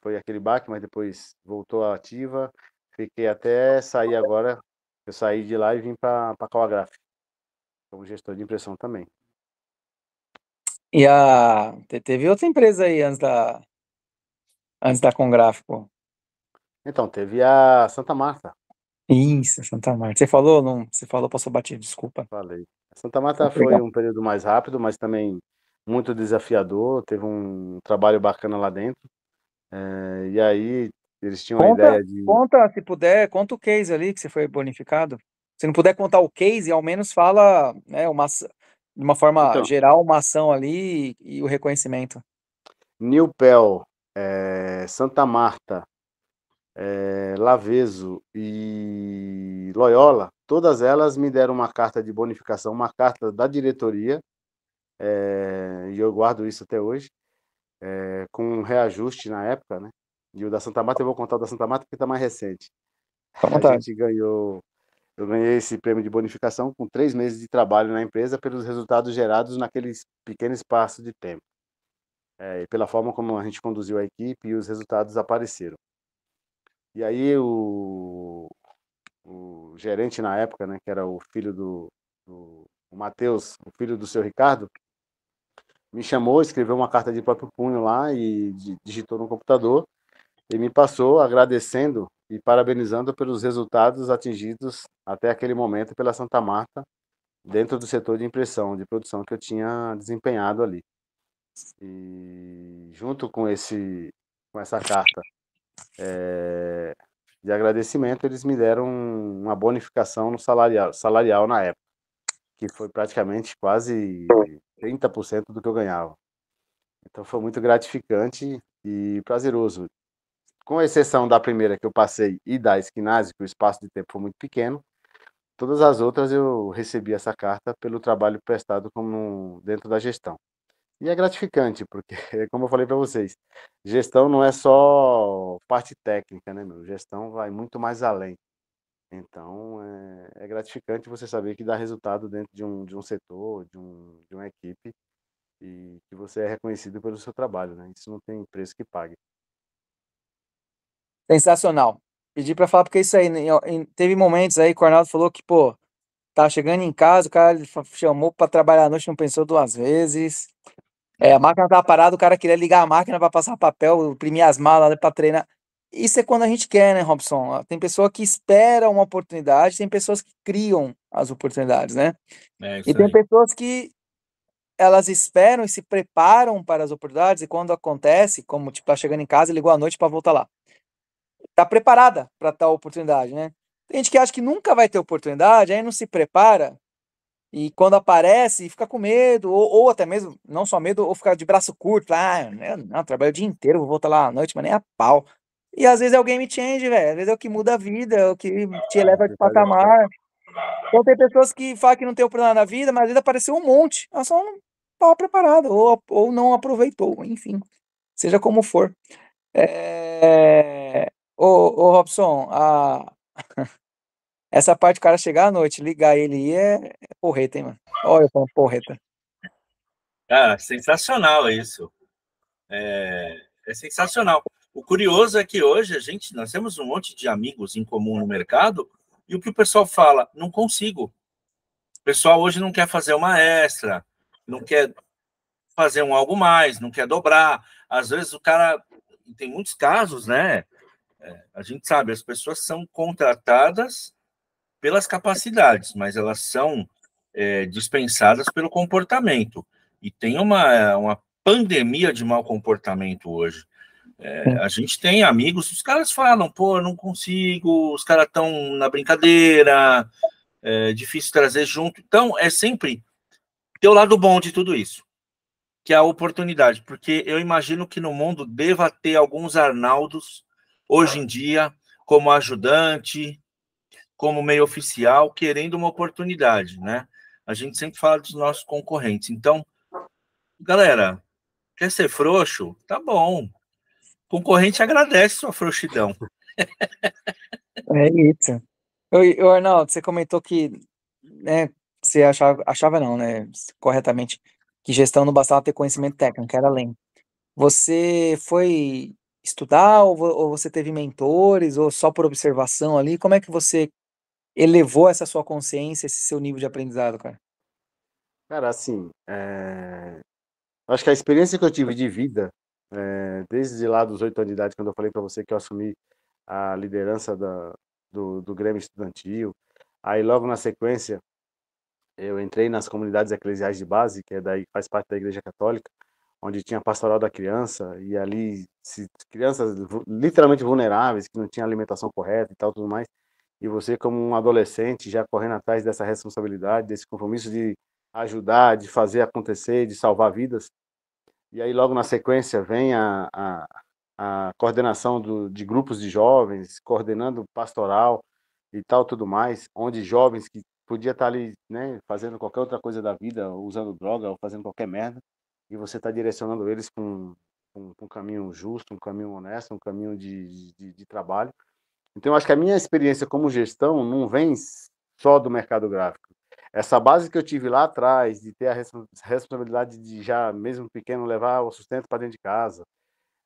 foi aquele baque, mas depois voltou a ativa. Fiquei até sair agora. Eu saí de lá e vim para a Coagraf, como gestor de impressão também. E a teve outra empresa aí antes da antes da Congráfico? Então teve a Santa Marta. Isso, Santa Marta. Você falou, não? Você falou, passou batido, desculpa. Falei. Santa Marta Obrigado. foi um período mais rápido, mas também muito desafiador. Teve um trabalho bacana lá dentro. É, e aí eles tinham conta, a ideia de. Conta, se puder, conta o case ali que você foi bonificado. Se não puder contar o case, ao menos fala né, uma, de uma forma então, geral uma ação ali e, e o reconhecimento. Newpel, é, eh, Santa Marta, é, Laveso e Loyola, todas elas me deram uma carta de bonificação, uma carta da diretoria, é, e eu guardo isso até hoje, é, com um reajuste na época, né? E o da Santa Mata, eu vou contar o da Santa Mata porque está mais recente. Tá a gente ganhou, eu ganhei esse prêmio de bonificação com três meses de trabalho na empresa pelos resultados gerados naquele pequeno espaço de tempo. É, e pela forma como a gente conduziu a equipe e os resultados apareceram. E aí o, o gerente na época, né, que era o filho do, do o Matheus, o filho do seu Ricardo, me chamou, escreveu uma carta de próprio punho lá e digitou no computador e me passou agradecendo e parabenizando pelos resultados atingidos até aquele momento pela Santa Marta dentro do setor de impressão, de produção que eu tinha desempenhado ali. E junto com esse com essa carta é, de agradecimento, eles me deram uma bonificação no salarial, salarial na época, que foi praticamente quase 30% do que eu ganhava. Então foi muito gratificante e prazeroso. Com exceção da primeira que eu passei e da esquinase, que o espaço de tempo foi muito pequeno, todas as outras eu recebi essa carta pelo trabalho prestado como dentro da gestão. E é gratificante, porque, como eu falei para vocês, gestão não é só parte técnica, né, meu? Gestão vai muito mais além. Então, é, é gratificante você saber que dá resultado dentro de um, de um setor, de, um, de uma equipe, e que você é reconhecido pelo seu trabalho, né? Isso não tem preço que pague. Sensacional. Pedi para falar porque isso aí, né, teve momentos aí que o Arnaldo falou que, pô, tá chegando em casa, o cara chamou para trabalhar à noite, não pensou duas vezes. É, a máquina tava tá parada, o cara queria ligar a máquina para passar papel, imprimir as malas para treinar. Isso é quando a gente quer, né, Robson? Ah, tem pessoa que espera uma oportunidade, tem pessoas que criam as oportunidades, né? É, e tem aí. pessoas que elas esperam e se preparam para as oportunidades e quando acontece, como tipo tá chegando em casa, ligou à noite para voltar lá. Tá preparada para tal oportunidade, né? Tem gente que acha que nunca vai ter oportunidade, aí não se prepara e quando aparece, fica com medo, ou, ou até mesmo, não só medo, ou ficar de braço curto, ah, né, não, trabalho o dia inteiro, vou voltar lá à noite, mas nem a pau. E às vezes é o game change, velho. Às vezes é o que muda a vida, é o que ah, te eleva de patamar. Então tem pessoas que falam que não tem problema na vida, mas às vezes apareceu um monte. Ela é só não estava preparada, ou, ou não aproveitou, enfim. Seja como for. É... Ô, ô Robson, a... Essa parte do cara chegar à noite, ligar ele e é, é porreta, hein, mano? Olha como porreta. Cara, sensacional isso. É, é sensacional. O curioso é que hoje a gente, nós temos um monte de amigos em comum no mercado, e o que o pessoal fala? Não consigo. O pessoal hoje não quer fazer uma extra, não quer fazer um algo mais, não quer dobrar. Às vezes o cara. Tem muitos casos, né? É, a gente sabe, as pessoas são contratadas pelas capacidades, mas elas são é, dispensadas pelo comportamento. E tem uma, uma pandemia de mau comportamento hoje. É, a gente tem amigos, os caras falam, pô, não consigo, os caras estão na brincadeira, é difícil trazer junto. Então, é sempre ter o lado bom de tudo isso, que é a oportunidade, porque eu imagino que no mundo deva ter alguns Arnaldos hoje em dia, como ajudante, como meio oficial, querendo uma oportunidade, né? A gente sempre fala dos nossos concorrentes. Então, galera, quer ser frouxo? Tá bom. O concorrente agradece sua frouxidão. É isso. O Arnaldo, você comentou que, né, você achava, achava não, né, corretamente, que gestão não bastava ter conhecimento técnico, era além. Você foi estudar ou, você teve mentores ou só por observação ali? Como é que você elevou essa sua consciência, esse seu nível de aprendizado, cara? Cara, assim, é... acho que a experiência que eu tive de vida, é... desde lá dos oito anos de idade, quando eu falei para você que eu assumi a liderança da... do, do Grêmio Estudantil, aí logo na sequência eu entrei nas comunidades eclesiais de base, que é daí faz parte da Igreja Católica, onde tinha pastoral da criança e ali se, crianças literalmente vulneráveis que não tinham alimentação correta e tal tudo mais e você, como um adolescente, já correndo atrás dessa responsabilidade, desse compromisso de ajudar, de fazer acontecer, de salvar vidas. E aí, logo na sequência, vem a, a, a coordenação do, de grupos de jovens, coordenando pastoral e tal, tudo mais, onde jovens que podia estar ali, né, fazendo qualquer outra coisa da vida, usando droga ou fazendo qualquer merda, e você está direcionando eles para um, um, um, caminho justo, um caminho honesto, um caminho de, de, de trabalho, então, acho que a minha experiência como gestão não vem só do mercado gráfico. Essa base que eu tive lá atrás, de ter a responsabilidade de já, mesmo pequeno, levar o sustento para dentro de casa.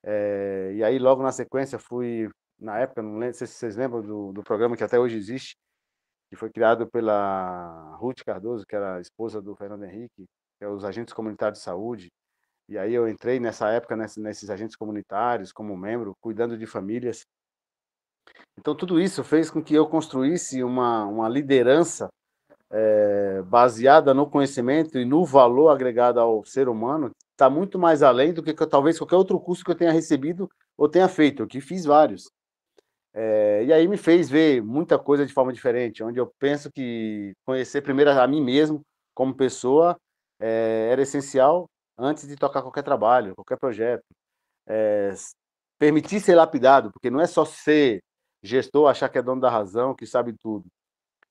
É, e aí, logo na sequência, fui, na época, não, lembro, não sei se vocês lembram do, do programa que até hoje existe, que foi criado pela Ruth Cardoso, que era a esposa do Fernando Henrique, que é os agentes comunitários de saúde. E aí eu entrei nessa época nesses agentes comunitários como membro, cuidando de famílias. Então, tudo isso fez com que eu construísse uma, uma liderança é, baseada no conhecimento e no valor agregado ao ser humano, está muito mais além do que talvez qualquer outro curso que eu tenha recebido ou tenha feito, eu que fiz vários. É, e aí me fez ver muita coisa de forma diferente, onde eu penso que conhecer primeiro a mim mesmo como pessoa é, era essencial antes de tocar qualquer trabalho, qualquer projeto. É, permitir ser lapidado, porque não é só ser gestor achar que é dono da razão, que sabe tudo.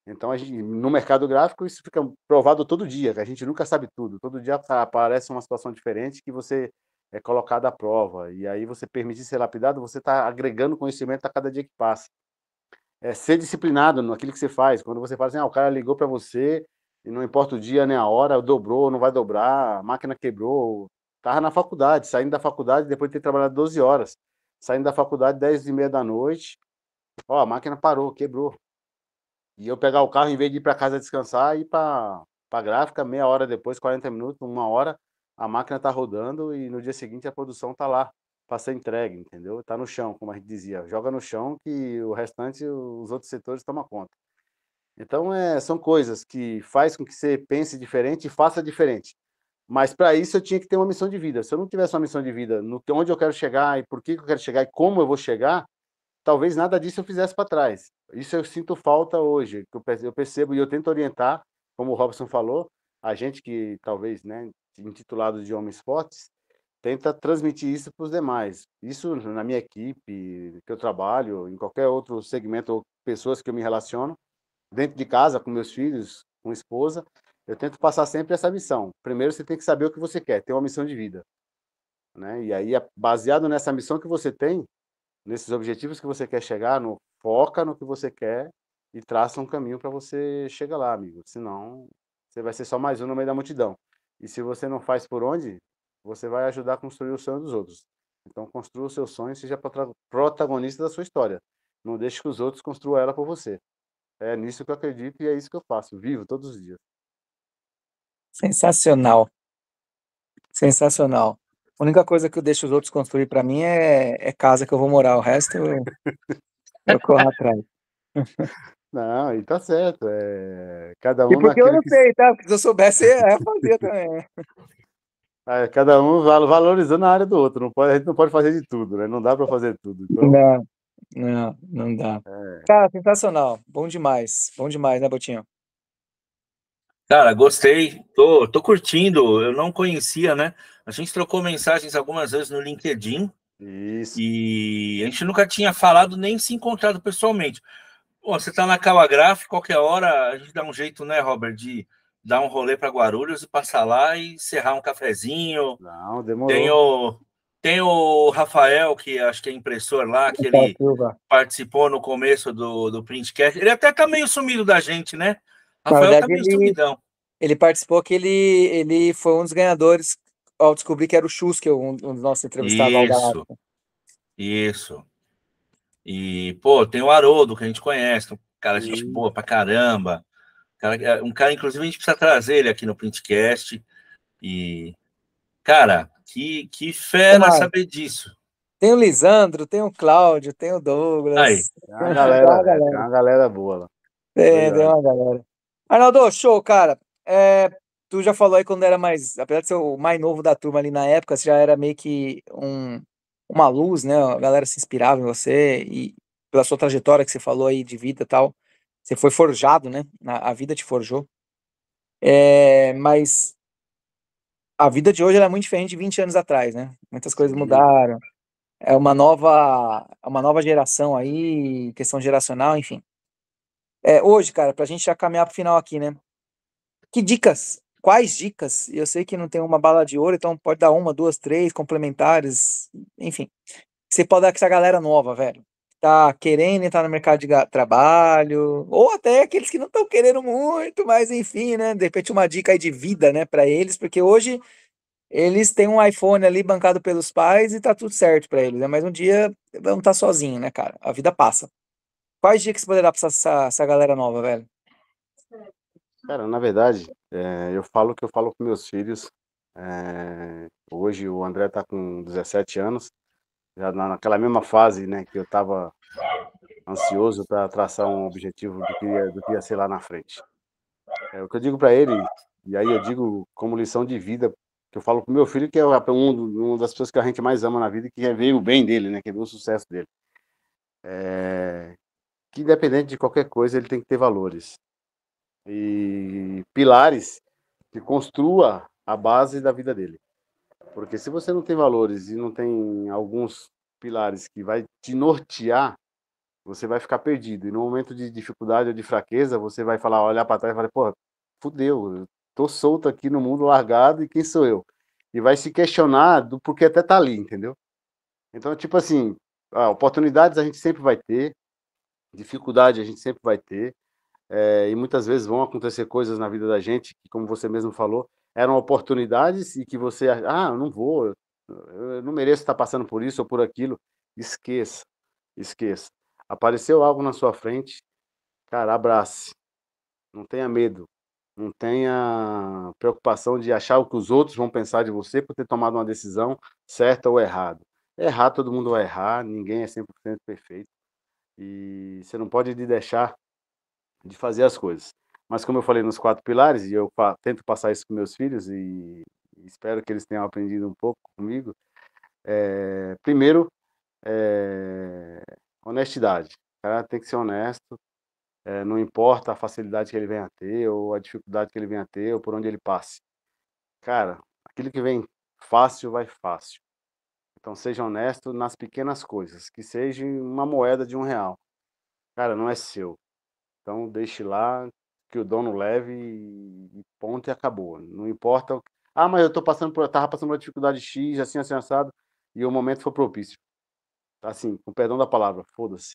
Então, a gente, no mercado gráfico, isso fica provado todo dia, a gente nunca sabe tudo. Todo dia tá, aparece uma situação diferente que você é colocado à prova. E aí, você permitir ser lapidado, você está agregando conhecimento a cada dia que passa. É ser disciplinado naquilo que você faz. Quando você fala assim, ah, o cara ligou para você, e não importa o dia nem a hora, dobrou, não vai dobrar, a máquina quebrou. Estava na faculdade, saindo da faculdade depois de ter trabalhado 12 horas. Saindo da faculdade 10 e meia da noite, Ó, a máquina parou, quebrou. E eu pegar o carro, em vez de ir para casa descansar, ir para a gráfica, meia hora depois, 40 minutos, uma hora, a máquina tá rodando e no dia seguinte a produção tá lá, para ser entregue, entendeu? Tá no chão, como a gente dizia. Joga no chão que o restante, os outros setores tomam conta. Então, é, são coisas que faz com que você pense diferente e faça diferente. Mas para isso eu tinha que ter uma missão de vida. Se eu não tivesse uma missão de vida, no onde eu quero chegar e por que eu quero chegar e como eu vou chegar, talvez nada disso eu fizesse para trás. Isso eu sinto falta hoje, eu percebo e eu tento orientar, como o Robson falou, a gente que talvez, né, intitulado de homens fortes, tenta transmitir isso para os demais. Isso na minha equipe, que eu trabalho, em qualquer outro segmento ou pessoas que eu me relaciono, dentro de casa, com meus filhos, com esposa, eu tento passar sempre essa missão. Primeiro você tem que saber o que você quer, ter uma missão de vida. Né? E aí, baseado nessa missão que você tem, nesses objetivos que você quer chegar, no, foca no que você quer e traça um caminho para você chegar lá, amigo. Senão, você vai ser só mais um no meio da multidão. E se você não faz por onde, você vai ajudar a construir o sonho dos outros. Então, construa o seu sonho e seja protagonista da sua história. Não deixe que os outros construam ela por você. É nisso que eu acredito e é isso que eu faço. Vivo todos os dias. Sensacional. Sensacional. A única coisa que eu deixo os outros construir para mim é, é, casa que eu vou morar, o resto eu, eu corro atrás. Não, e tá certo. É... Cada um e porque eu não que... sei, tá? Porque se eu soubesse, eu fazia também. É, cada um valorizando a área do outro. Não pode, a gente não pode fazer de tudo, né? Não dá para fazer tudo. Então... Não, não, não dá. É. Cara, sensacional. Bom demais. Bom demais, né, Botinho? Cara, gostei. Tô, tô curtindo. Eu não conhecia, né? A gente trocou mensagens algumas vezes no LinkedIn. Isso. E a gente nunca tinha falado nem se encontrado pessoalmente. Bom, você está na Cawagraf, qualquer hora a gente dá um jeito, né, Robert, de dar um rolê para Guarulhos e passar lá e encerrar um cafezinho. Não, demorou. Tem o, tem o Rafael, que acho que é impressor lá, que ele participou no começo do, do Printcast. Ele até tá meio sumido da gente, né? Rafael tá meio ele, sumidão. Ele participou que ele, ele foi um dos ganhadores ao descobrir que era o Chus, que um, um dos nossos entrevistados Isso. Lá Isso. E, pô, tem o Haroldo, que a gente conhece, um cara de gente boa pra caramba. É, um cara, inclusive, a gente precisa trazer ele aqui no Printcast. E, cara, que, que fera saber disso. Tem o Lisandro, tem o Cláudio, tem o Douglas. Aí. Tem uma galera, uma galera. Tem uma galera boa lá. Tem, tem uma galera. Arnaldo, show, cara. É, tu já falou aí quando era mais, apesar de ser o mais novo da turma ali na época, você já era meio que um, uma luz, né? A galera se inspirava em você e pela sua trajetória que você falou aí de vida e tal, você foi forjado, né? A, a vida te forjou. É, mas a vida de hoje é muito diferente de 20 anos atrás, né? Muitas coisas mudaram. É uma nova, é uma nova geração aí, questão geracional, enfim. É, hoje, cara, pra gente já caminhar pro final aqui, né? Que dicas quais dicas? Eu sei que não tem uma bala de ouro, então pode dar uma, duas, três complementares, enfim. Você pode dar com essa galera nova, velho. Tá querendo entrar no mercado de trabalho, ou até aqueles que não estão querendo muito, mas enfim, né? De repente, uma dica aí de vida, né, para eles, porque hoje eles têm um iPhone ali bancado pelos pais e tá tudo certo para eles, né? Mas um dia vão estar tá sozinho, né, cara? A vida passa. Quais dicas você poderá dar pra essa, essa galera nova, velho? Cara, na verdade, é, eu falo o que eu falo com meus filhos. É, hoje o André está com 17 anos, já naquela mesma fase né, que eu estava ansioso para traçar um objetivo do que, ia, do que ia ser lá na frente. É, o que eu digo para ele, e aí eu digo como lição de vida, que eu falo com meu filho, que é, é um, uma das pessoas que a gente mais ama na vida, e que quer ver o bem dele, né, quer ver o sucesso dele. É, que independente de qualquer coisa, ele tem que ter valores e pilares que construa a base da vida dele. Porque se você não tem valores e não tem alguns pilares que vai te nortear, você vai ficar perdido. E no momento de dificuldade ou de fraqueza, você vai falar, olhar para trás e falar, pô, fudeu, eu tô solto aqui no mundo largado e quem sou eu? E vai se questionar do porquê até tá ali, entendeu? Então, tipo assim, ah, oportunidades a gente sempre vai ter, dificuldade a gente sempre vai ter, é, e muitas vezes vão acontecer coisas na vida da gente que, como você mesmo falou, eram oportunidades e que você, ah, não vou, eu não mereço estar passando por isso ou por aquilo. Esqueça, esqueça. Apareceu algo na sua frente, cara, abrace. Não tenha medo, não tenha preocupação de achar o que os outros vão pensar de você por ter tomado uma decisão certa ou errada. Errar, todo mundo vai errar, ninguém é 100% perfeito. E você não pode deixar de fazer as coisas. Mas como eu falei nos quatro pilares, e eu tento passar isso com meus filhos e espero que eles tenham aprendido um pouco comigo, é, primeiro, é, honestidade. O cara tem que ser honesto, é, não importa a facilidade que ele venha a ter ou a dificuldade que ele venha a ter ou por onde ele passe. Cara, aquilo que vem fácil, vai fácil. Então seja honesto nas pequenas coisas, que seja uma moeda de um real. Cara, não é seu. Então deixe lá, que o dono leve e ponto e acabou. Não importa. Ah, mas eu tô passando por, tava passando por uma dificuldade X, assim, assim, assado, e o momento foi propício. Assim, com perdão da palavra, foda-se.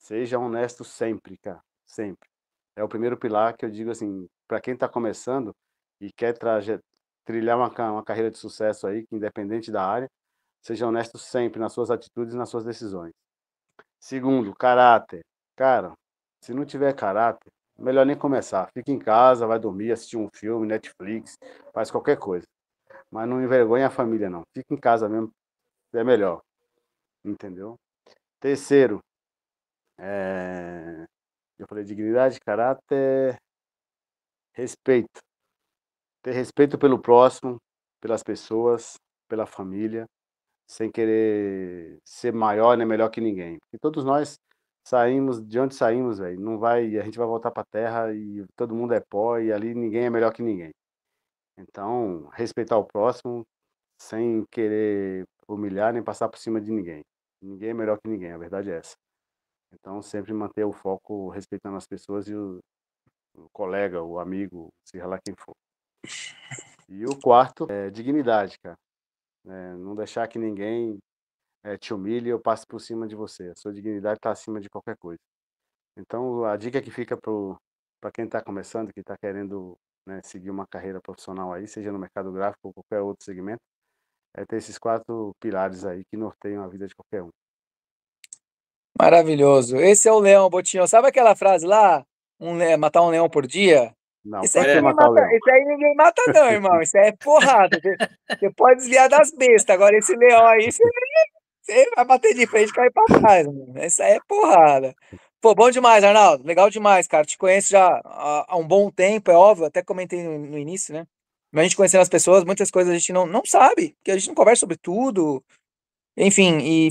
Seja honesto sempre, cara, sempre. É o primeiro pilar que eu digo assim, para quem tá começando e quer trilhar uma, uma carreira de sucesso aí, que independente da área, seja honesto sempre nas suas atitudes e nas suas decisões. Segundo, caráter. Cara, se não tiver caráter, melhor nem começar. Fica em casa, vai dormir, assistir um filme, Netflix, faz qualquer coisa. Mas não envergonha a família, não. Fica em casa mesmo, é melhor. Entendeu? Terceiro, é... eu falei dignidade, caráter, respeito. Ter respeito pelo próximo, pelas pessoas, pela família, sem querer ser maior nem né, melhor que ninguém. E todos nós saímos de onde saímos, velho. Não vai, a gente vai voltar para terra e todo mundo é pó e ali ninguém é melhor que ninguém. Então, respeitar o próximo sem querer humilhar nem passar por cima de ninguém. Ninguém é melhor que ninguém, a verdade é essa. Então, sempre manter o foco respeitando as pessoas e o, o colega, o amigo, seja lá quem for. E o quarto é dignidade, cara. É, não deixar que ninguém é, te humilhe, eu passo por cima de você. A sua dignidade está acima de qualquer coisa. Então, a dica que fica para quem está começando, que está querendo né, seguir uma carreira profissional aí, seja no mercado gráfico ou qualquer outro segmento, é ter esses quatro pilares aí que norteiam a vida de qualquer um. Maravilhoso. Esse é o leão, Botinho. Sabe aquela frase lá? Um, matar um leão por dia? Não, isso aí, mata, isso aí, ninguém mata, não, irmão. Isso aí é porrada. Você pode desviar das bestas. Agora, esse leão aí, você Você vai bater de frente e cair pra trás, mano. Né? Essa é porrada. Pô, bom demais, Arnaldo. Legal demais, cara. Te conheço já há, um bom tempo, é óbvio. Até comentei no, início, né? Mas a gente conhecendo as pessoas, muitas coisas a gente não, não sabe, porque a gente não conversa sobre tudo. Enfim, e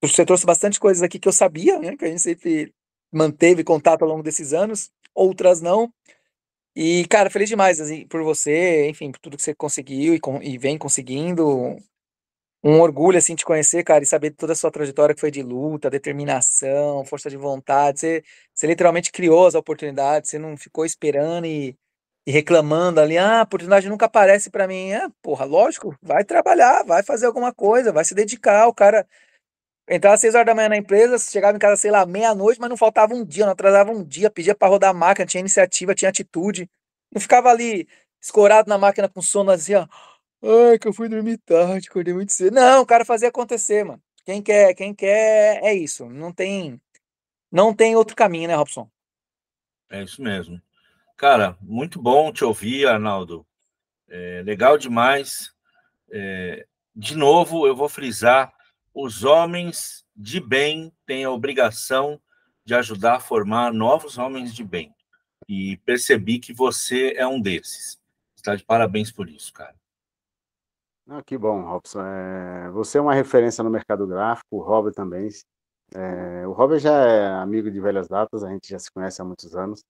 você trouxe bastante coisas aqui que eu sabia, né? Que a gente sempre manteve contato ao longo desses anos, outras não. E, cara, feliz demais assim, por você, enfim, por tudo que você conseguiu e, e vem conseguindo um orgulho assim te conhecer, cara, e saber toda a sua trajetória que foi de luta, determinação, força de vontade. Você, você literalmente criou as oportunidades, você não ficou esperando e, e reclamando ali, ah, a oportunidade nunca aparece para mim. É, porra, lógico, vai trabalhar, vai fazer alguma coisa, vai se dedicar. O cara entrava às seis horas da manhã na empresa, chegava em casa, sei lá, meia-noite, mas não faltava um dia, não atrasava um dia, pedia para rodar a máquina, tinha iniciativa, tinha atitude. Não ficava ali escorado na máquina com sono, assim, ó Ai, que eu fui dormir tarde, acordei muito cedo. Não, o cara, fazer acontecer, mano. Quem quer, quem quer, é isso. Não tem, não tem outro caminho, né, Robson? É isso mesmo. Cara, muito bom te ouvir, Arnaldo. É, legal demais. É, de novo, eu vou frisar: os homens de bem têm a obrigação de ajudar a formar novos homens de bem. E percebi que você é um desses. Está de parabéns por isso, cara. Ah, que bom, Robson. É, você é uma referência no mercado gráfico, o Robert também. É, o Robert já é amigo de velhas datas, a gente já se conhece há muitos anos.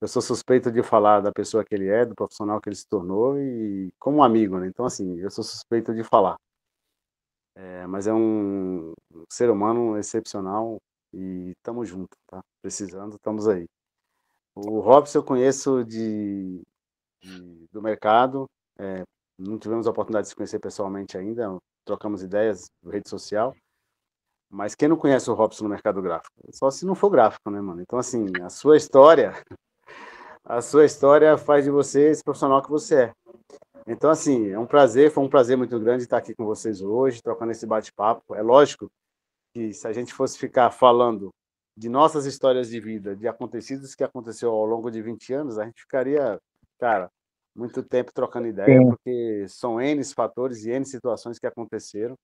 Eu sou suspeito de falar da pessoa que ele é, do profissional que ele se tornou e como amigo, né? Então, assim, eu sou suspeito de falar. É, mas é um ser humano excepcional e estamos juntos, tá? Precisando, estamos aí. O Robson eu conheço de, de do mercado, é, não tivemos a oportunidade de se conhecer pessoalmente ainda, trocamos ideias rede social. Mas quem não conhece o Robson no mercado gráfico? Só se não for gráfico, né, mano? Então, assim, a sua história, a sua história faz de você esse profissional que você é. Então, assim, é um prazer, foi um prazer muito grande estar aqui com vocês hoje, trocando esse bate-papo. É lógico que se a gente fosse ficar falando de nossas histórias de vida, de acontecidos que aconteceu ao longo de 20 anos, a gente ficaria, cara, muito tempo trocando ideia, Sim. porque são N fatores e N situações que aconteceram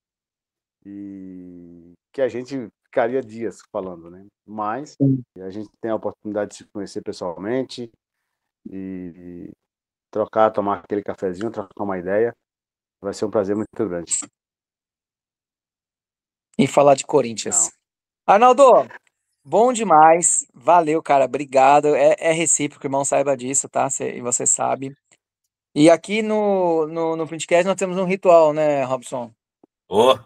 e que a gente ficaria dias falando, né? Mas Sim. a gente tem a oportunidade de se conhecer pessoalmente e, e trocar, tomar aquele cafezinho, trocar uma ideia. Vai ser um prazer muito grande. E falar de Corinthians. Não. Arnaldo, bom demais. Valeu, cara. Obrigado. É, é recíproco, irmão. Saiba disso, tá? e você sabe. E aqui no, no, no Printcast nós temos um ritual, né, Robson? Ô, oh.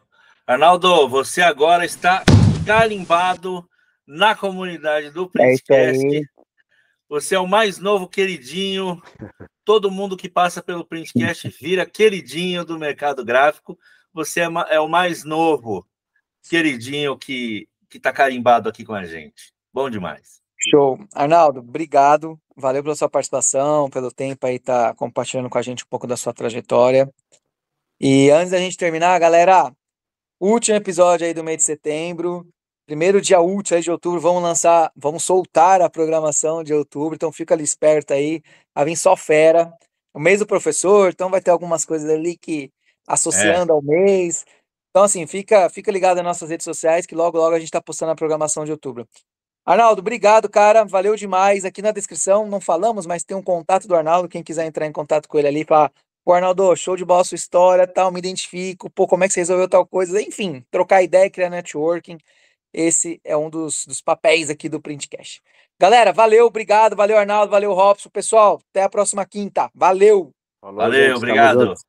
Arnaldo, você agora está carimbado na comunidade do Printcast. É você é o mais novo queridinho. Todo mundo que passa pelo Printcast vira queridinho do mercado gráfico. Você é, é o mais novo queridinho que está carimbado aqui com a gente. Bom demais. Show. Arnaldo, obrigado. Valeu pela sua participação, pelo tempo aí tá compartilhando com a gente um pouco da sua trajetória. E antes da gente terminar, galera, último episódio aí do mês de setembro. Primeiro dia útil aí de outubro, vamos lançar, vamos soltar a programação de outubro, então fica ali esperto aí, a vir só fera. O mês do professor, então vai ter algumas coisas ali que associando é. ao mês. Então assim, fica, fica ligado nas nossas redes sociais que logo logo a gente está postando a programação de outubro. Arnaldo, obrigado, cara. Valeu demais. Aqui na descrição, não falamos, mas tem um contato do Arnaldo. Quem quiser entrar em contato com ele ali para Pô, Arnaldo, show de bola sua história, tal, me identifico, pô, como é que você resolveu tal coisa? Enfim, trocar ideia, criar networking. Esse é um dos, dos papéis aqui do Printcast. Galera, valeu, obrigado, valeu, Arnaldo, valeu, Robson. Pessoal, até a próxima quinta. Valeu! Falou, valeu, gente, obrigado.